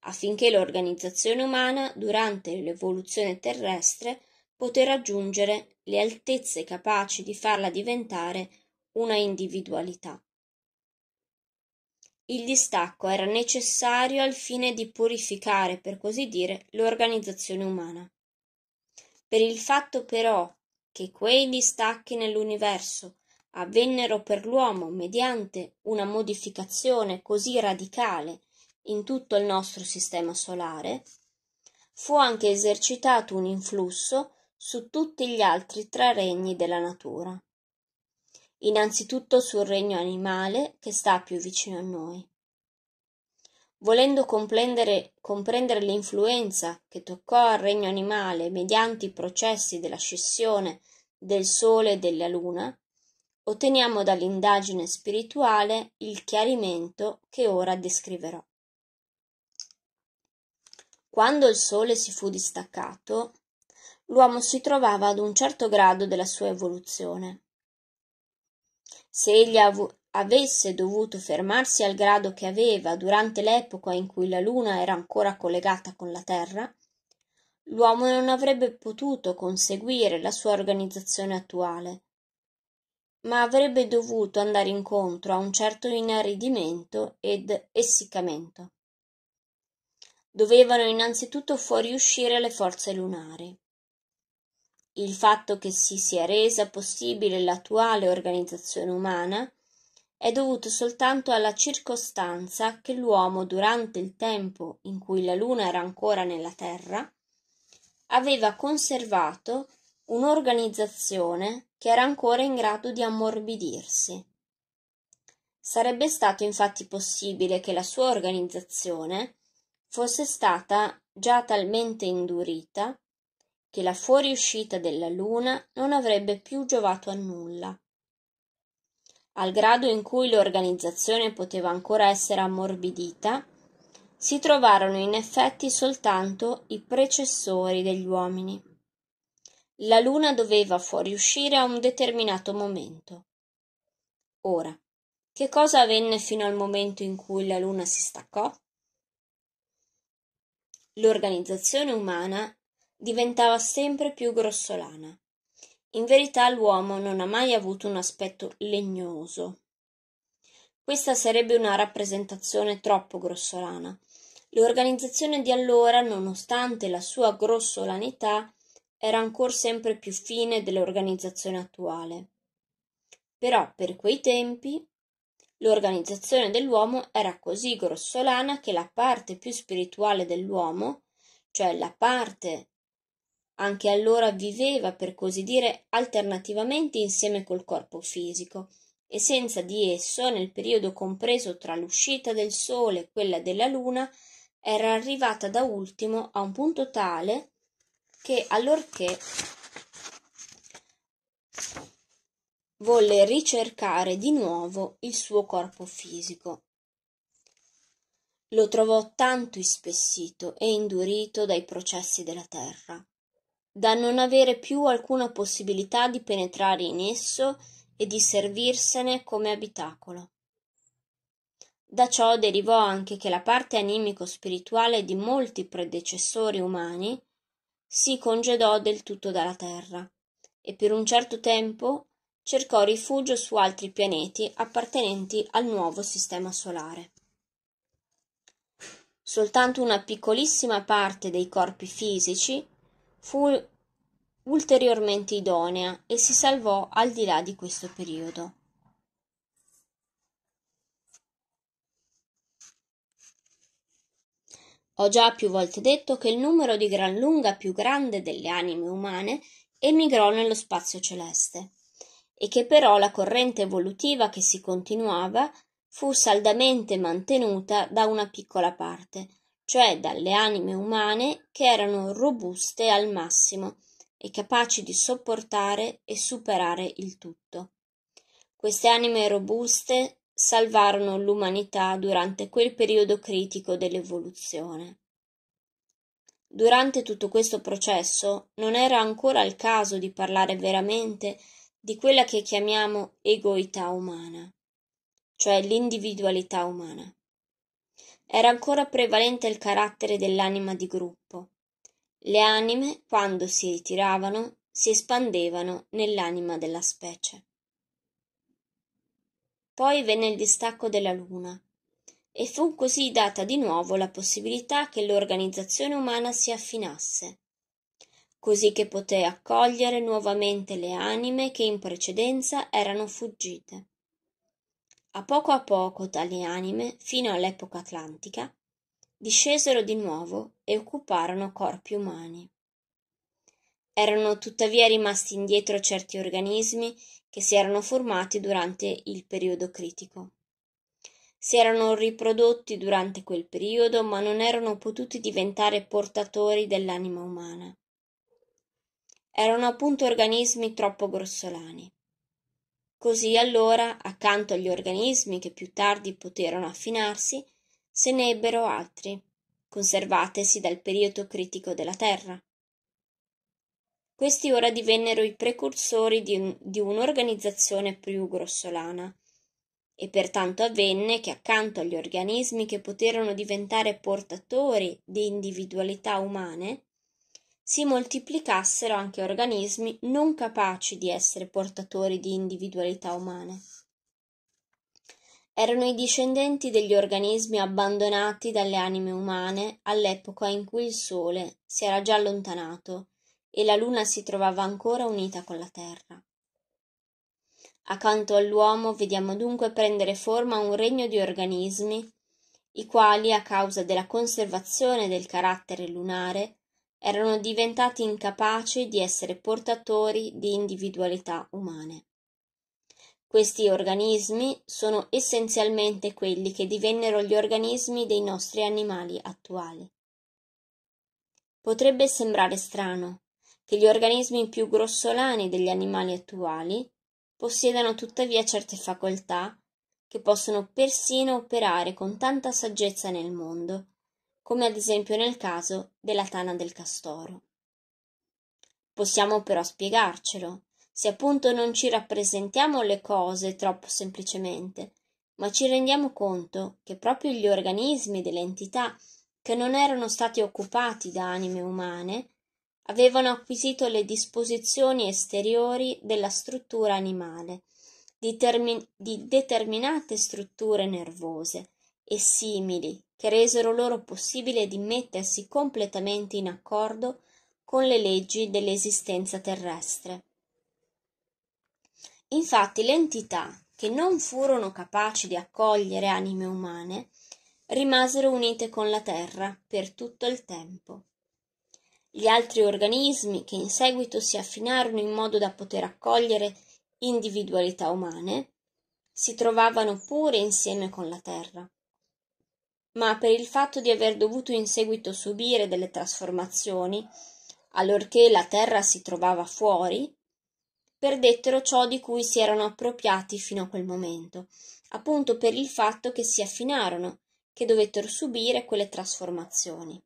affinché l'organizzazione umana durante l'evoluzione terrestre poté raggiungere le altezze capaci di farla diventare una individualità. Il distacco era necessario al fine di purificare, per così dire, l'organizzazione umana. Per il fatto però che quei distacchi nell'universo avvennero per l'uomo mediante una modificazione così radicale in tutto il nostro sistema solare, fu anche esercitato un influsso su tutti gli altri tre regni della natura innanzitutto sul regno animale che sta più vicino a noi. Volendo comprendere, comprendere l'influenza che toccò al regno animale mediante i processi della scissione del Sole e della Luna, otteniamo dall'indagine spirituale il chiarimento che ora descriverò. Quando il Sole si fu distaccato, l'uomo si trovava ad un certo grado della sua evoluzione. Se egli av- avesse dovuto fermarsi al grado che aveva durante l'epoca in cui la Luna era ancora collegata con la Terra, l'uomo non avrebbe potuto conseguire la sua organizzazione attuale, ma avrebbe dovuto andare incontro a un certo inaridimento ed essiccamento. Dovevano innanzitutto fuoriuscire le forze lunari il fatto che si sia resa possibile l'attuale organizzazione umana è dovuto soltanto alla circostanza che l'uomo durante il tempo in cui la Luna era ancora nella Terra aveva conservato un'organizzazione che era ancora in grado di ammorbidirsi. Sarebbe stato infatti possibile che la sua organizzazione fosse stata già talmente indurita che la fuoriuscita della luna non avrebbe più giovato a nulla. Al grado in cui l'organizzazione poteva ancora essere ammorbidita, si trovarono in effetti soltanto i precessori degli uomini. La luna doveva fuoriuscire a un determinato momento. Ora, che cosa avvenne fino al momento in cui la luna si staccò? L'organizzazione umana diventava sempre più grossolana. In verità l'uomo non ha mai avuto un aspetto legnoso. Questa sarebbe una rappresentazione troppo grossolana. L'organizzazione di allora, nonostante la sua grossolanità, era ancora sempre più fine dell'organizzazione attuale. Però per quei tempi l'organizzazione dell'uomo era così grossolana che la parte più spirituale dell'uomo, cioè la parte anche allora viveva, per così dire, alternativamente insieme col corpo fisico e senza di esso, nel periodo compreso tra l'uscita del Sole e quella della Luna, era arrivata da ultimo a un punto tale che allorché volle ricercare di nuovo il suo corpo fisico. Lo trovò tanto ispessito e indurito dai processi della terra da non avere più alcuna possibilità di penetrare in esso e di servirsene come abitacolo. Da ciò derivò anche che la parte animico-spirituale di molti predecessori umani si congedò del tutto dalla Terra e per un certo tempo cercò rifugio su altri pianeti appartenenti al nuovo sistema solare. Soltanto una piccolissima parte dei corpi fisici fu ulteriormente idonea e si salvò al di là di questo periodo. Ho già più volte detto che il numero di gran lunga più grande delle anime umane emigrò nello spazio celeste e che però la corrente evolutiva che si continuava fu saldamente mantenuta da una piccola parte, cioè dalle anime umane che erano robuste al massimo e capaci di sopportare e superare il tutto. Queste anime robuste salvarono l'umanità durante quel periodo critico dell'evoluzione. Durante tutto questo processo non era ancora il caso di parlare veramente di quella che chiamiamo egoità umana, cioè l'individualità umana. Era ancora prevalente il carattere dell'anima di gruppo. Le anime, quando si ritiravano, si espandevano nell'anima della specie. Poi venne il distacco della Luna, e fu così data di nuovo la possibilità che l'organizzazione umana si affinasse, così che poté accogliere nuovamente le anime che in precedenza erano fuggite. A poco a poco tali anime, fino all'epoca atlantica, discesero di nuovo e occuparono corpi umani. Erano tuttavia rimasti indietro certi organismi che si erano formati durante il periodo critico. Si erano riprodotti durante quel periodo, ma non erano potuti diventare portatori dell'anima umana. Erano appunto organismi troppo grossolani. Così allora, accanto agli organismi che più tardi poterono affinarsi, se ne ebbero altri, conservatesi dal periodo critico della Terra. Questi ora divennero i precursori di, un, di un'organizzazione più grossolana, e pertanto avvenne che accanto agli organismi che poterono diventare portatori di individualità umane, si moltiplicassero anche organismi non capaci di essere portatori di individualità umane. Erano i discendenti degli organismi abbandonati dalle anime umane all'epoca in cui il Sole si era già allontanato e la Luna si trovava ancora unita con la Terra. Accanto all'uomo vediamo dunque prendere forma un regno di organismi, i quali, a causa della conservazione del carattere lunare, erano diventati incapaci di essere portatori di individualità umane. Questi organismi sono essenzialmente quelli che divennero gli organismi dei nostri animali attuali. Potrebbe sembrare strano che gli organismi più grossolani degli animali attuali possiedano tuttavia certe facoltà che possono persino operare con tanta saggezza nel mondo come ad esempio nel caso della tana del castoro. Possiamo però spiegarcelo, se appunto non ci rappresentiamo le cose troppo semplicemente, ma ci rendiamo conto che proprio gli organismi delle entità che non erano stati occupati da anime umane avevano acquisito le disposizioni esteriori della struttura animale, di, termi- di determinate strutture nervose, e simili che resero loro possibile di mettersi completamente in accordo con le leggi dell'esistenza terrestre. Infatti le entità che non furono capaci di accogliere anime umane rimasero unite con la Terra per tutto il tempo. Gli altri organismi che in seguito si affinarono in modo da poter accogliere individualità umane si trovavano pure insieme con la Terra ma per il fatto di aver dovuto in seguito subire delle trasformazioni, allorché la terra si trovava fuori, perdettero ciò di cui si erano appropriati fino a quel momento, appunto per il fatto che si affinarono, che dovettero subire quelle trasformazioni.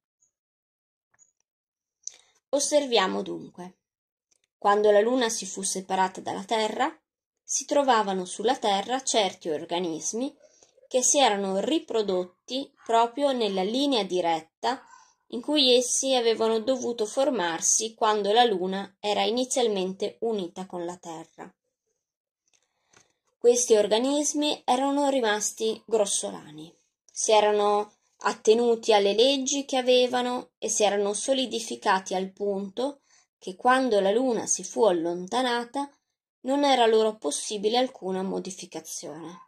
Osserviamo dunque. Quando la Luna si fu separata dalla Terra, si trovavano sulla Terra certi organismi che si erano riprodotti proprio nella linea diretta in cui essi avevano dovuto formarsi quando la Luna era inizialmente unita con la Terra. Questi organismi erano rimasti grossolani, si erano attenuti alle leggi che avevano e si erano solidificati al punto che quando la Luna si fu allontanata non era loro possibile alcuna modificazione.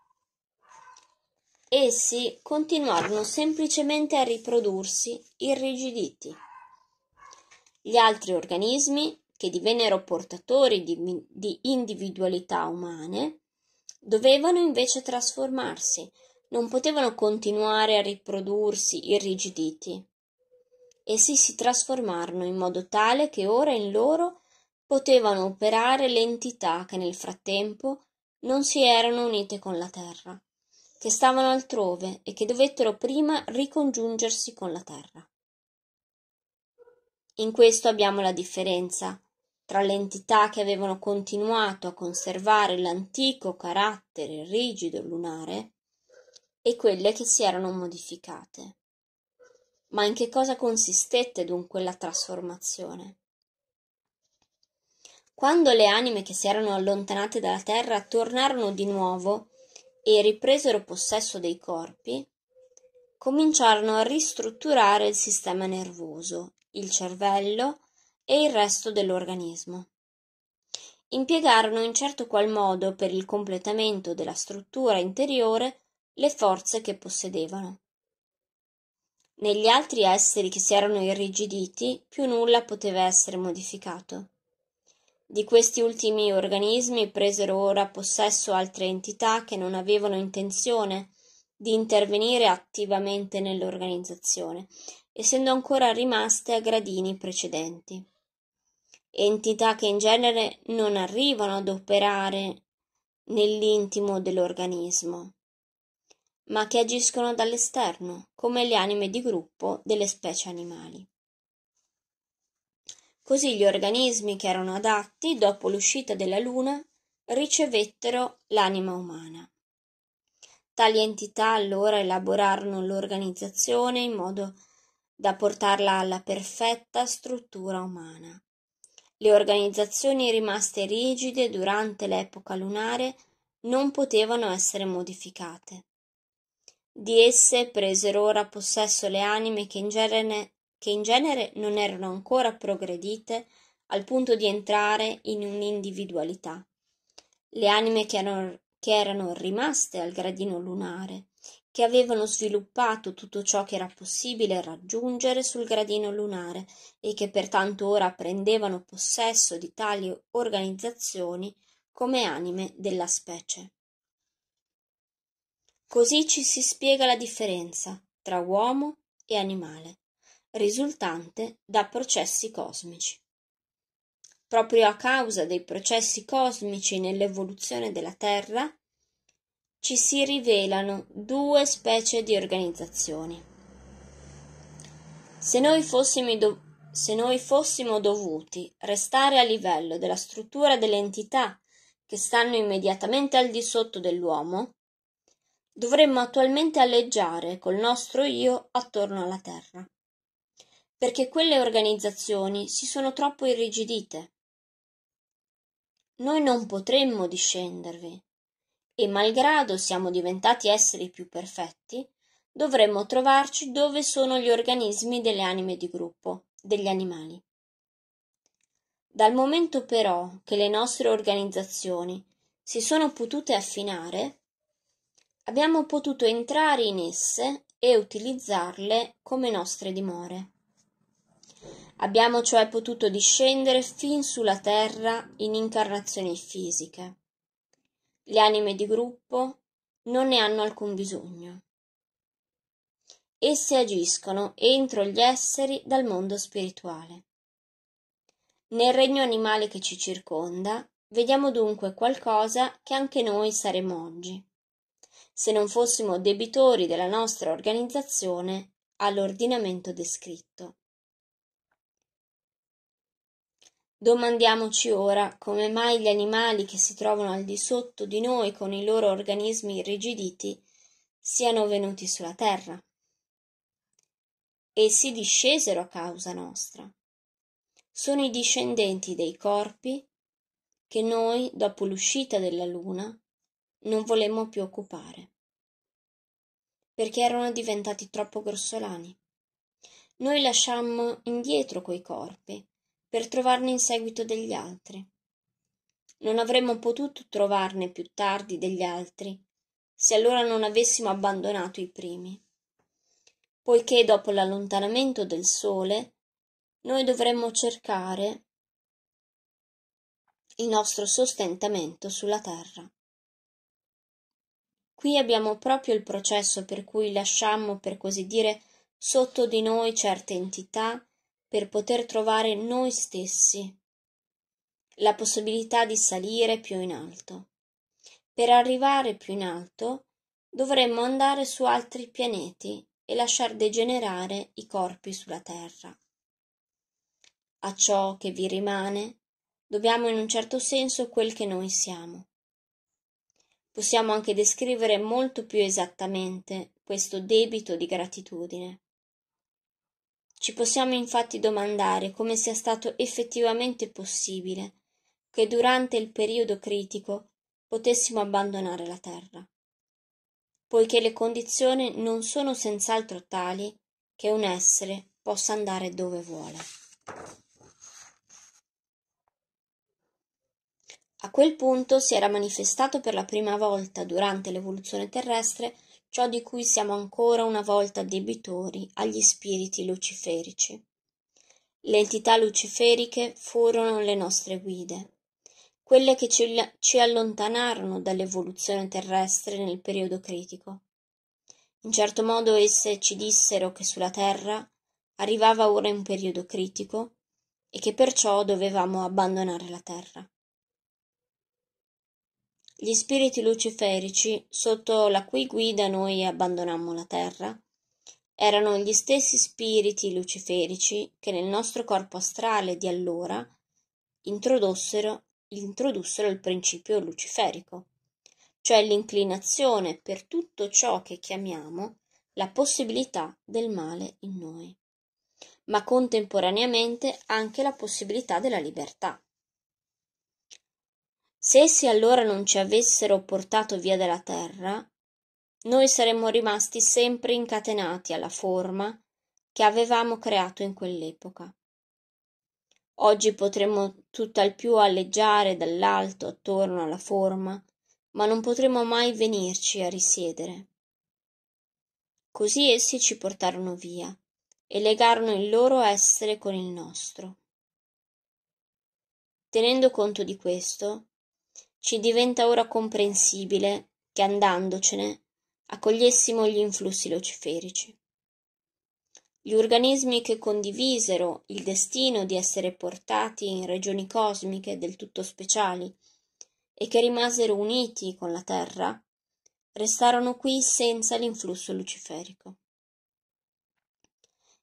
Essi continuarono semplicemente a riprodursi, irrigiditi. Gli altri organismi, che divennero portatori di, di individualità umane, dovevano invece trasformarsi, non potevano continuare a riprodursi irrigiditi. Essi si trasformarono in modo tale che ora in loro potevano operare le entità che nel frattempo non si erano unite con la terra che stavano altrove e che dovettero prima ricongiungersi con la terra. In questo abbiamo la differenza tra le entità che avevano continuato a conservare l'antico carattere rigido lunare e quelle che si erano modificate. Ma in che cosa consistette dunque la trasformazione? Quando le anime che si erano allontanate dalla Terra tornarono di nuovo, e ripresero possesso dei corpi, cominciarono a ristrutturare il sistema nervoso, il cervello e il resto dell'organismo. Impiegarono in certo qual modo per il completamento della struttura interiore le forze che possedevano. Negli altri esseri che si erano irrigiditi più nulla poteva essere modificato. Di questi ultimi organismi presero ora possesso altre entità che non avevano intenzione di intervenire attivamente nell'organizzazione, essendo ancora rimaste a gradini precedenti. Entità che in genere non arrivano ad operare nell'intimo dell'organismo, ma che agiscono dall'esterno, come le anime di gruppo delle specie animali. Così gli organismi che erano adatti, dopo l'uscita della Luna, ricevettero l'anima umana. Tali entità allora elaborarono l'organizzazione in modo da portarla alla perfetta struttura umana. Le organizzazioni rimaste rigide durante l'epoca lunare non potevano essere modificate. Di esse presero ora possesso le anime che in genere che in genere non erano ancora progredite al punto di entrare in un'individualità. Le anime che erano, che erano rimaste al gradino lunare, che avevano sviluppato tutto ciò che era possibile raggiungere sul gradino lunare e che pertanto ora prendevano possesso di tali organizzazioni come anime della specie. Così ci si spiega la differenza tra uomo e animale risultante da processi cosmici. Proprio a causa dei processi cosmici nell'evoluzione della Terra, ci si rivelano due specie di organizzazioni. Se noi, do- se noi fossimo, dovuti restare a livello della struttura delle entità che stanno immediatamente al di sotto dell'uomo, dovremmo attualmente alleggiare col nostro io attorno alla Terra perché quelle organizzazioni si sono troppo irrigidite. Noi non potremmo discendervi e malgrado siamo diventati esseri più perfetti, dovremmo trovarci dove sono gli organismi delle anime di gruppo, degli animali. Dal momento però che le nostre organizzazioni si sono potute affinare, abbiamo potuto entrare in esse e utilizzarle come nostre dimore. Abbiamo cioè potuto discendere fin sulla terra in incarnazioni fisiche. Le anime di gruppo non ne hanno alcun bisogno. Esse agiscono entro gli esseri dal mondo spirituale. Nel regno animale che ci circonda, vediamo dunque qualcosa che anche noi saremmo oggi, se non fossimo debitori della nostra organizzazione all'ordinamento descritto. Domandiamoci ora come mai gli animali che si trovano al di sotto di noi con i loro organismi irrigiditi siano venuti sulla terra. Essi discesero a causa nostra. Sono i discendenti dei corpi che noi, dopo l'uscita della luna, non volemmo più occupare, perché erano diventati troppo grossolani. Noi lasciammo indietro quei corpi per trovarne in seguito degli altri. Non avremmo potuto trovarne più tardi degli altri, se allora non avessimo abbandonato i primi. Poiché dopo l'allontanamento del Sole, noi dovremmo cercare il nostro sostentamento sulla Terra. Qui abbiamo proprio il processo per cui lasciammo, per così dire, sotto di noi certe entità per poter trovare noi stessi la possibilità di salire più in alto. Per arrivare più in alto dovremmo andare su altri pianeti e lasciar degenerare i corpi sulla Terra. A ciò che vi rimane dobbiamo in un certo senso quel che noi siamo. Possiamo anche descrivere molto più esattamente questo debito di gratitudine. Ci possiamo infatti domandare come sia stato effettivamente possibile che durante il periodo critico potessimo abbandonare la Terra, poiché le condizioni non sono senz'altro tali che un essere possa andare dove vuole. A quel punto si era manifestato per la prima volta durante l'evoluzione terrestre ciò di cui siamo ancora una volta debitori agli spiriti luciferici. Le entità luciferiche furono le nostre guide, quelle che ci, ci allontanarono dall'evoluzione terrestre nel periodo critico. In certo modo esse ci dissero che sulla Terra arrivava ora un periodo critico e che perciò dovevamo abbandonare la Terra gli spiriti luciferici, sotto la cui guida noi abbandonammo la terra, erano gli stessi spiriti luciferici che nel nostro corpo astrale di allora introdussero, introdussero il principio luciferico, cioè l'inclinazione per tutto ciò che chiamiamo la possibilità del male in noi, ma contemporaneamente anche la possibilità della libertà. Se essi allora non ci avessero portato via dalla terra, noi saremmo rimasti sempre incatenati alla forma che avevamo creato in quell'epoca. Oggi potremmo tutt'al più alleggiare dall'alto attorno alla forma, ma non potremo mai venirci a risiedere. Così essi ci portarono via e legarono il loro essere con il nostro. Tenendo conto di questo, ci diventa ora comprensibile che andandocene accogliessimo gli influssi luciferici. Gli organismi che condivisero il destino di essere portati in regioni cosmiche del tutto speciali e che rimasero uniti con la Terra, restarono qui senza l'influsso luciferico.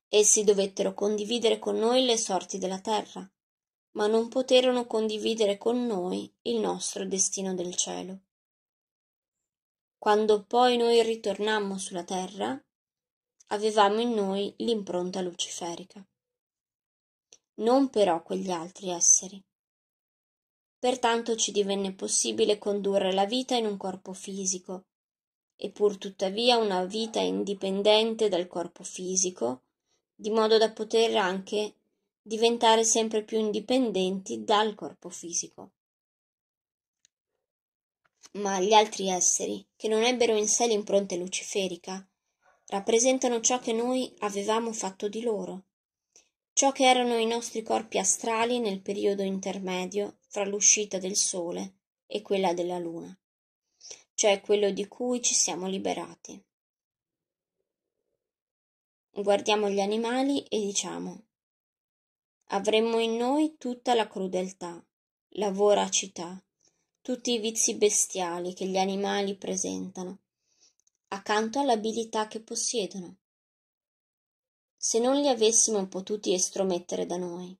Essi dovettero condividere con noi le sorti della Terra, ma non poterono condividere con noi il nostro destino del cielo. Quando poi noi ritornammo sulla terra, avevamo in noi l'impronta luciferica. Non però quegli altri esseri. Pertanto ci divenne possibile condurre la vita in un corpo fisico, e pur tuttavia una vita indipendente dal corpo fisico, di modo da poter anche diventare sempre più indipendenti dal corpo fisico. Ma gli altri esseri, che non ebbero in sé l'impronta luciferica, rappresentano ciò che noi avevamo fatto di loro, ciò che erano i nostri corpi astrali nel periodo intermedio fra l'uscita del Sole e quella della Luna, cioè quello di cui ci siamo liberati. Guardiamo gli animali e diciamo avremmo in noi tutta la crudeltà, la voracità, tutti i vizi bestiali che gli animali presentano, accanto all'abilità che possiedono. Se non li avessimo potuti estromettere da noi.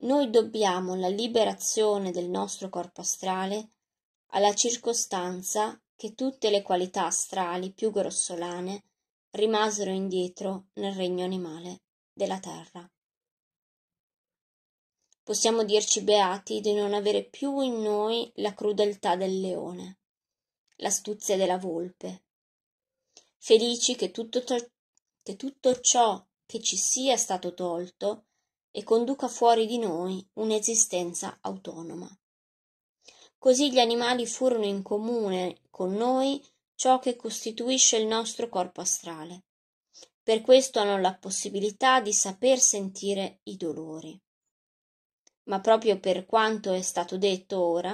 Noi dobbiamo la liberazione del nostro corpo astrale alla circostanza che tutte le qualità astrali più grossolane rimasero indietro nel regno animale della terra. Possiamo dirci beati di non avere più in noi la crudeltà del leone, l'astuzia della volpe. Felici che tutto, to- che tutto ciò che ci sia stato tolto e conduca fuori di noi un'esistenza autonoma. Così gli animali furono in comune con noi ciò che costituisce il nostro corpo astrale per questo hanno la possibilità di saper sentire i dolori. Ma proprio per quanto è stato detto ora,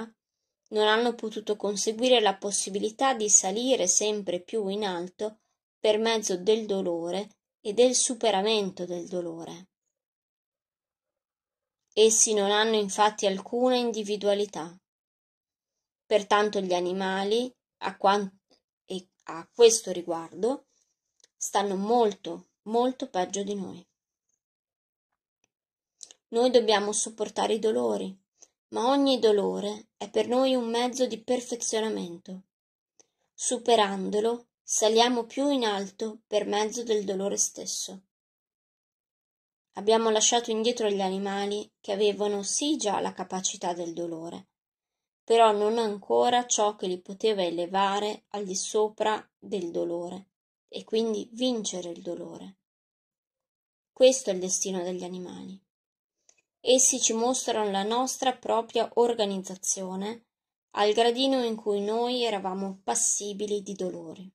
non hanno potuto conseguire la possibilità di salire sempre più in alto per mezzo del dolore e del superamento del dolore. Essi non hanno infatti alcuna individualità. Pertanto gli animali, a, quan- a questo riguardo, stanno molto, molto peggio di noi. Noi dobbiamo sopportare i dolori, ma ogni dolore è per noi un mezzo di perfezionamento. Superandolo, saliamo più in alto per mezzo del dolore stesso. Abbiamo lasciato indietro gli animali che avevano sì già la capacità del dolore, però non ancora ciò che li poteva elevare al di sopra del dolore, e quindi vincere il dolore. Questo è il destino degli animali. Essi ci mostrano la nostra propria organizzazione al gradino in cui noi eravamo passibili di dolori.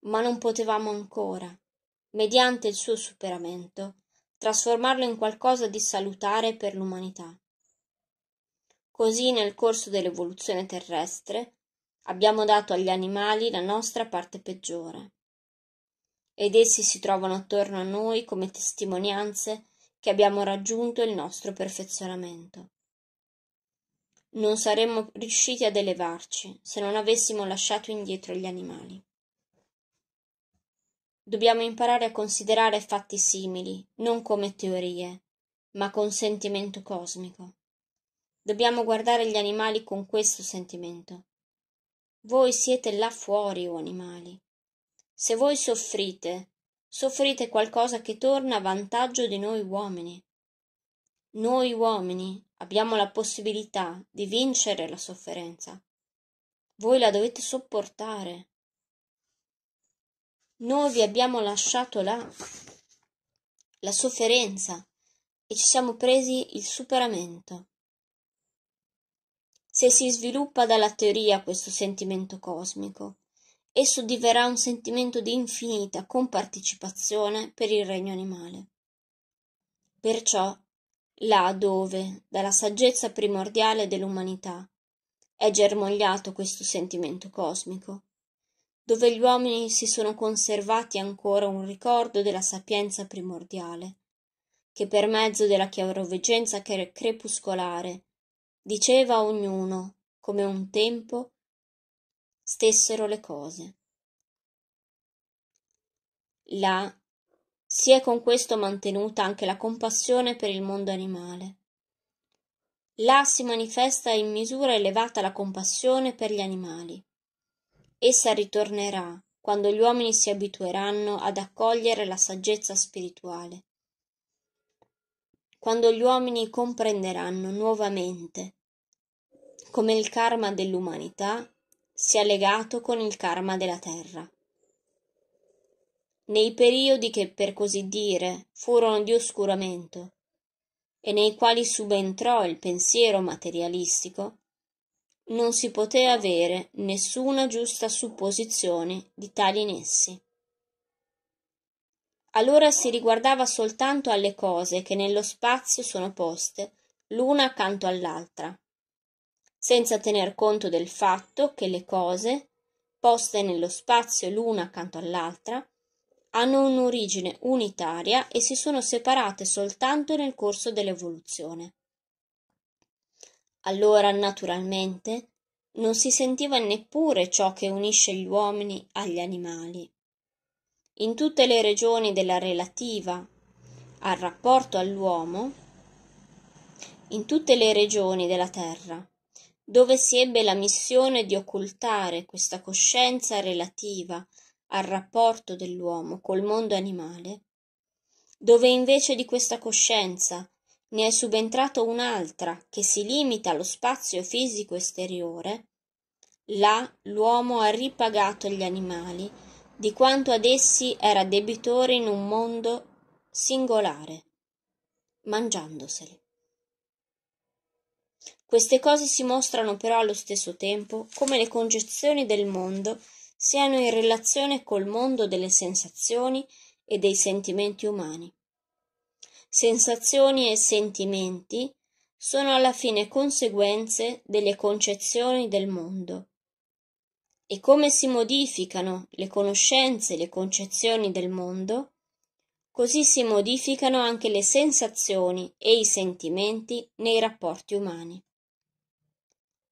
Ma non potevamo ancora, mediante il suo superamento, trasformarlo in qualcosa di salutare per l'umanità. Così nel corso dell'evoluzione terrestre Abbiamo dato agli animali la nostra parte peggiore. Ed essi si trovano attorno a noi come testimonianze che abbiamo raggiunto il nostro perfezionamento. Non saremmo riusciti ad elevarci se non avessimo lasciato indietro gli animali. Dobbiamo imparare a considerare fatti simili, non come teorie, ma con sentimento cosmico. Dobbiamo guardare gli animali con questo sentimento voi siete là fuori o animali. Se voi soffrite, soffrite qualcosa che torna a vantaggio di noi uomini. Noi uomini abbiamo la possibilità di vincere la sofferenza. Voi la dovete sopportare. Noi vi abbiamo lasciato là la sofferenza e ci siamo presi il superamento. Se si sviluppa dalla teoria questo sentimento cosmico, esso diverrà un sentimento di infinita compartecipazione per il regno animale. Perciò, là dove, dalla saggezza primordiale dell'umanità, è germogliato questo sentimento cosmico, dove gli uomini si sono conservati ancora un ricordo della sapienza primordiale, che per mezzo della chiaroveggenza crepuscolare diceva ognuno come un tempo stessero le cose. Là si è con questo mantenuta anche la compassione per il mondo animale. Là si manifesta in misura elevata la compassione per gli animali. Essa ritornerà quando gli uomini si abitueranno ad accogliere la saggezza spirituale quando gli uomini comprenderanno nuovamente come il karma dell'umanità sia legato con il karma della terra. Nei periodi che, per così dire, furono di oscuramento e nei quali subentrò il pensiero materialistico, non si poté avere nessuna giusta supposizione di tali nessi. Allora si riguardava soltanto alle cose che nello spazio sono poste, l'una accanto all'altra, senza tener conto del fatto che le cose, poste nello spazio l'una accanto all'altra, hanno un'origine unitaria e si sono separate soltanto nel corso dell'evoluzione. Allora, naturalmente, non si sentiva neppure ciò che unisce gli uomini agli animali in tutte le regioni della relativa al rapporto all'uomo, in tutte le regioni della terra, dove si ebbe la missione di occultare questa coscienza relativa al rapporto dell'uomo col mondo animale, dove invece di questa coscienza ne è subentrato un'altra che si limita allo spazio fisico esteriore, là l'uomo ha ripagato gli animali di quanto ad essi era debitore in un mondo singolare, mangiandoseli. Queste cose si mostrano però allo stesso tempo come le concezioni del mondo siano in relazione col mondo delle sensazioni e dei sentimenti umani. Sensazioni e sentimenti sono alla fine conseguenze delle concezioni del mondo e come si modificano le conoscenze e le concezioni del mondo, così si modificano anche le sensazioni e i sentimenti nei rapporti umani.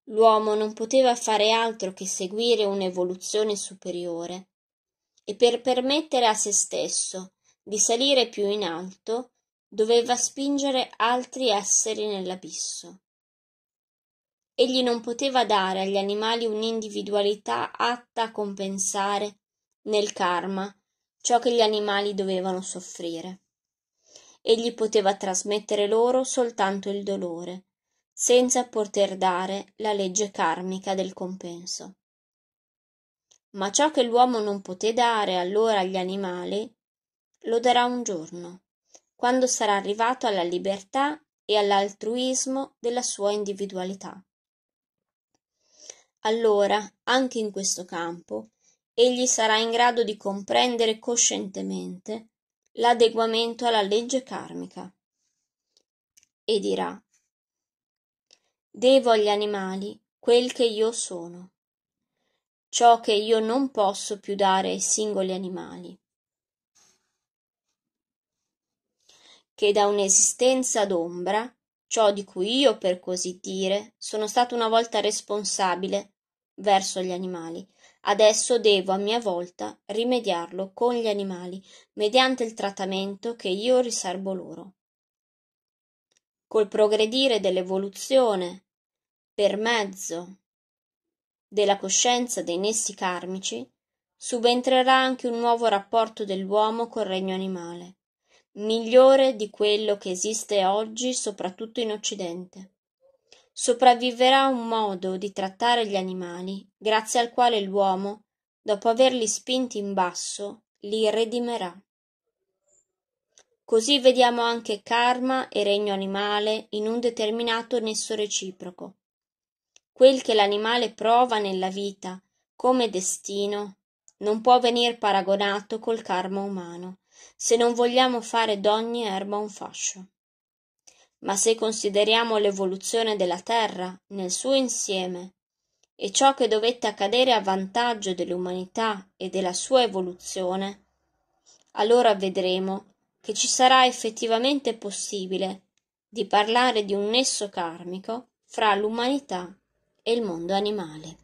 L'uomo non poteva fare altro che seguire un'evoluzione superiore e per permettere a se stesso di salire più in alto doveva spingere altri esseri nell'abisso. Egli non poteva dare agli animali un'individualità atta a compensare nel karma ciò che gli animali dovevano soffrire. Egli poteva trasmettere loro soltanto il dolore, senza poter dare la legge karmica del compenso. Ma ciò che l'uomo non poté dare allora agli animali, lo darà un giorno, quando sarà arrivato alla libertà e all'altruismo della sua individualità allora, anche in questo campo, egli sarà in grado di comprendere coscientemente l'adeguamento alla legge karmica e dirà Devo agli animali quel che io sono, ciò che io non posso più dare ai singoli animali, che da un'esistenza d'ombra, ciò di cui io, per così dire, sono stato una volta responsabile, verso gli animali. Adesso devo a mia volta rimediarlo con gli animali, mediante il trattamento che io riservo loro. Col progredire dell'evoluzione, per mezzo della coscienza dei nessi karmici, subentrerà anche un nuovo rapporto dell'uomo col regno animale, migliore di quello che esiste oggi soprattutto in Occidente sopravviverà un modo di trattare gli animali grazie al quale l'uomo, dopo averli spinti in basso, li redimerà. Così vediamo anche karma e regno animale in un determinato nesso reciproco. Quel che l'animale prova nella vita come destino non può venir paragonato col karma umano, se non vogliamo fare d'ogni erba un fascio ma se consideriamo l'evoluzione della Terra nel suo insieme e ciò che dovette accadere a vantaggio dell'umanità e della sua evoluzione, allora vedremo che ci sarà effettivamente possibile di parlare di un nesso karmico fra l'umanità e il mondo animale.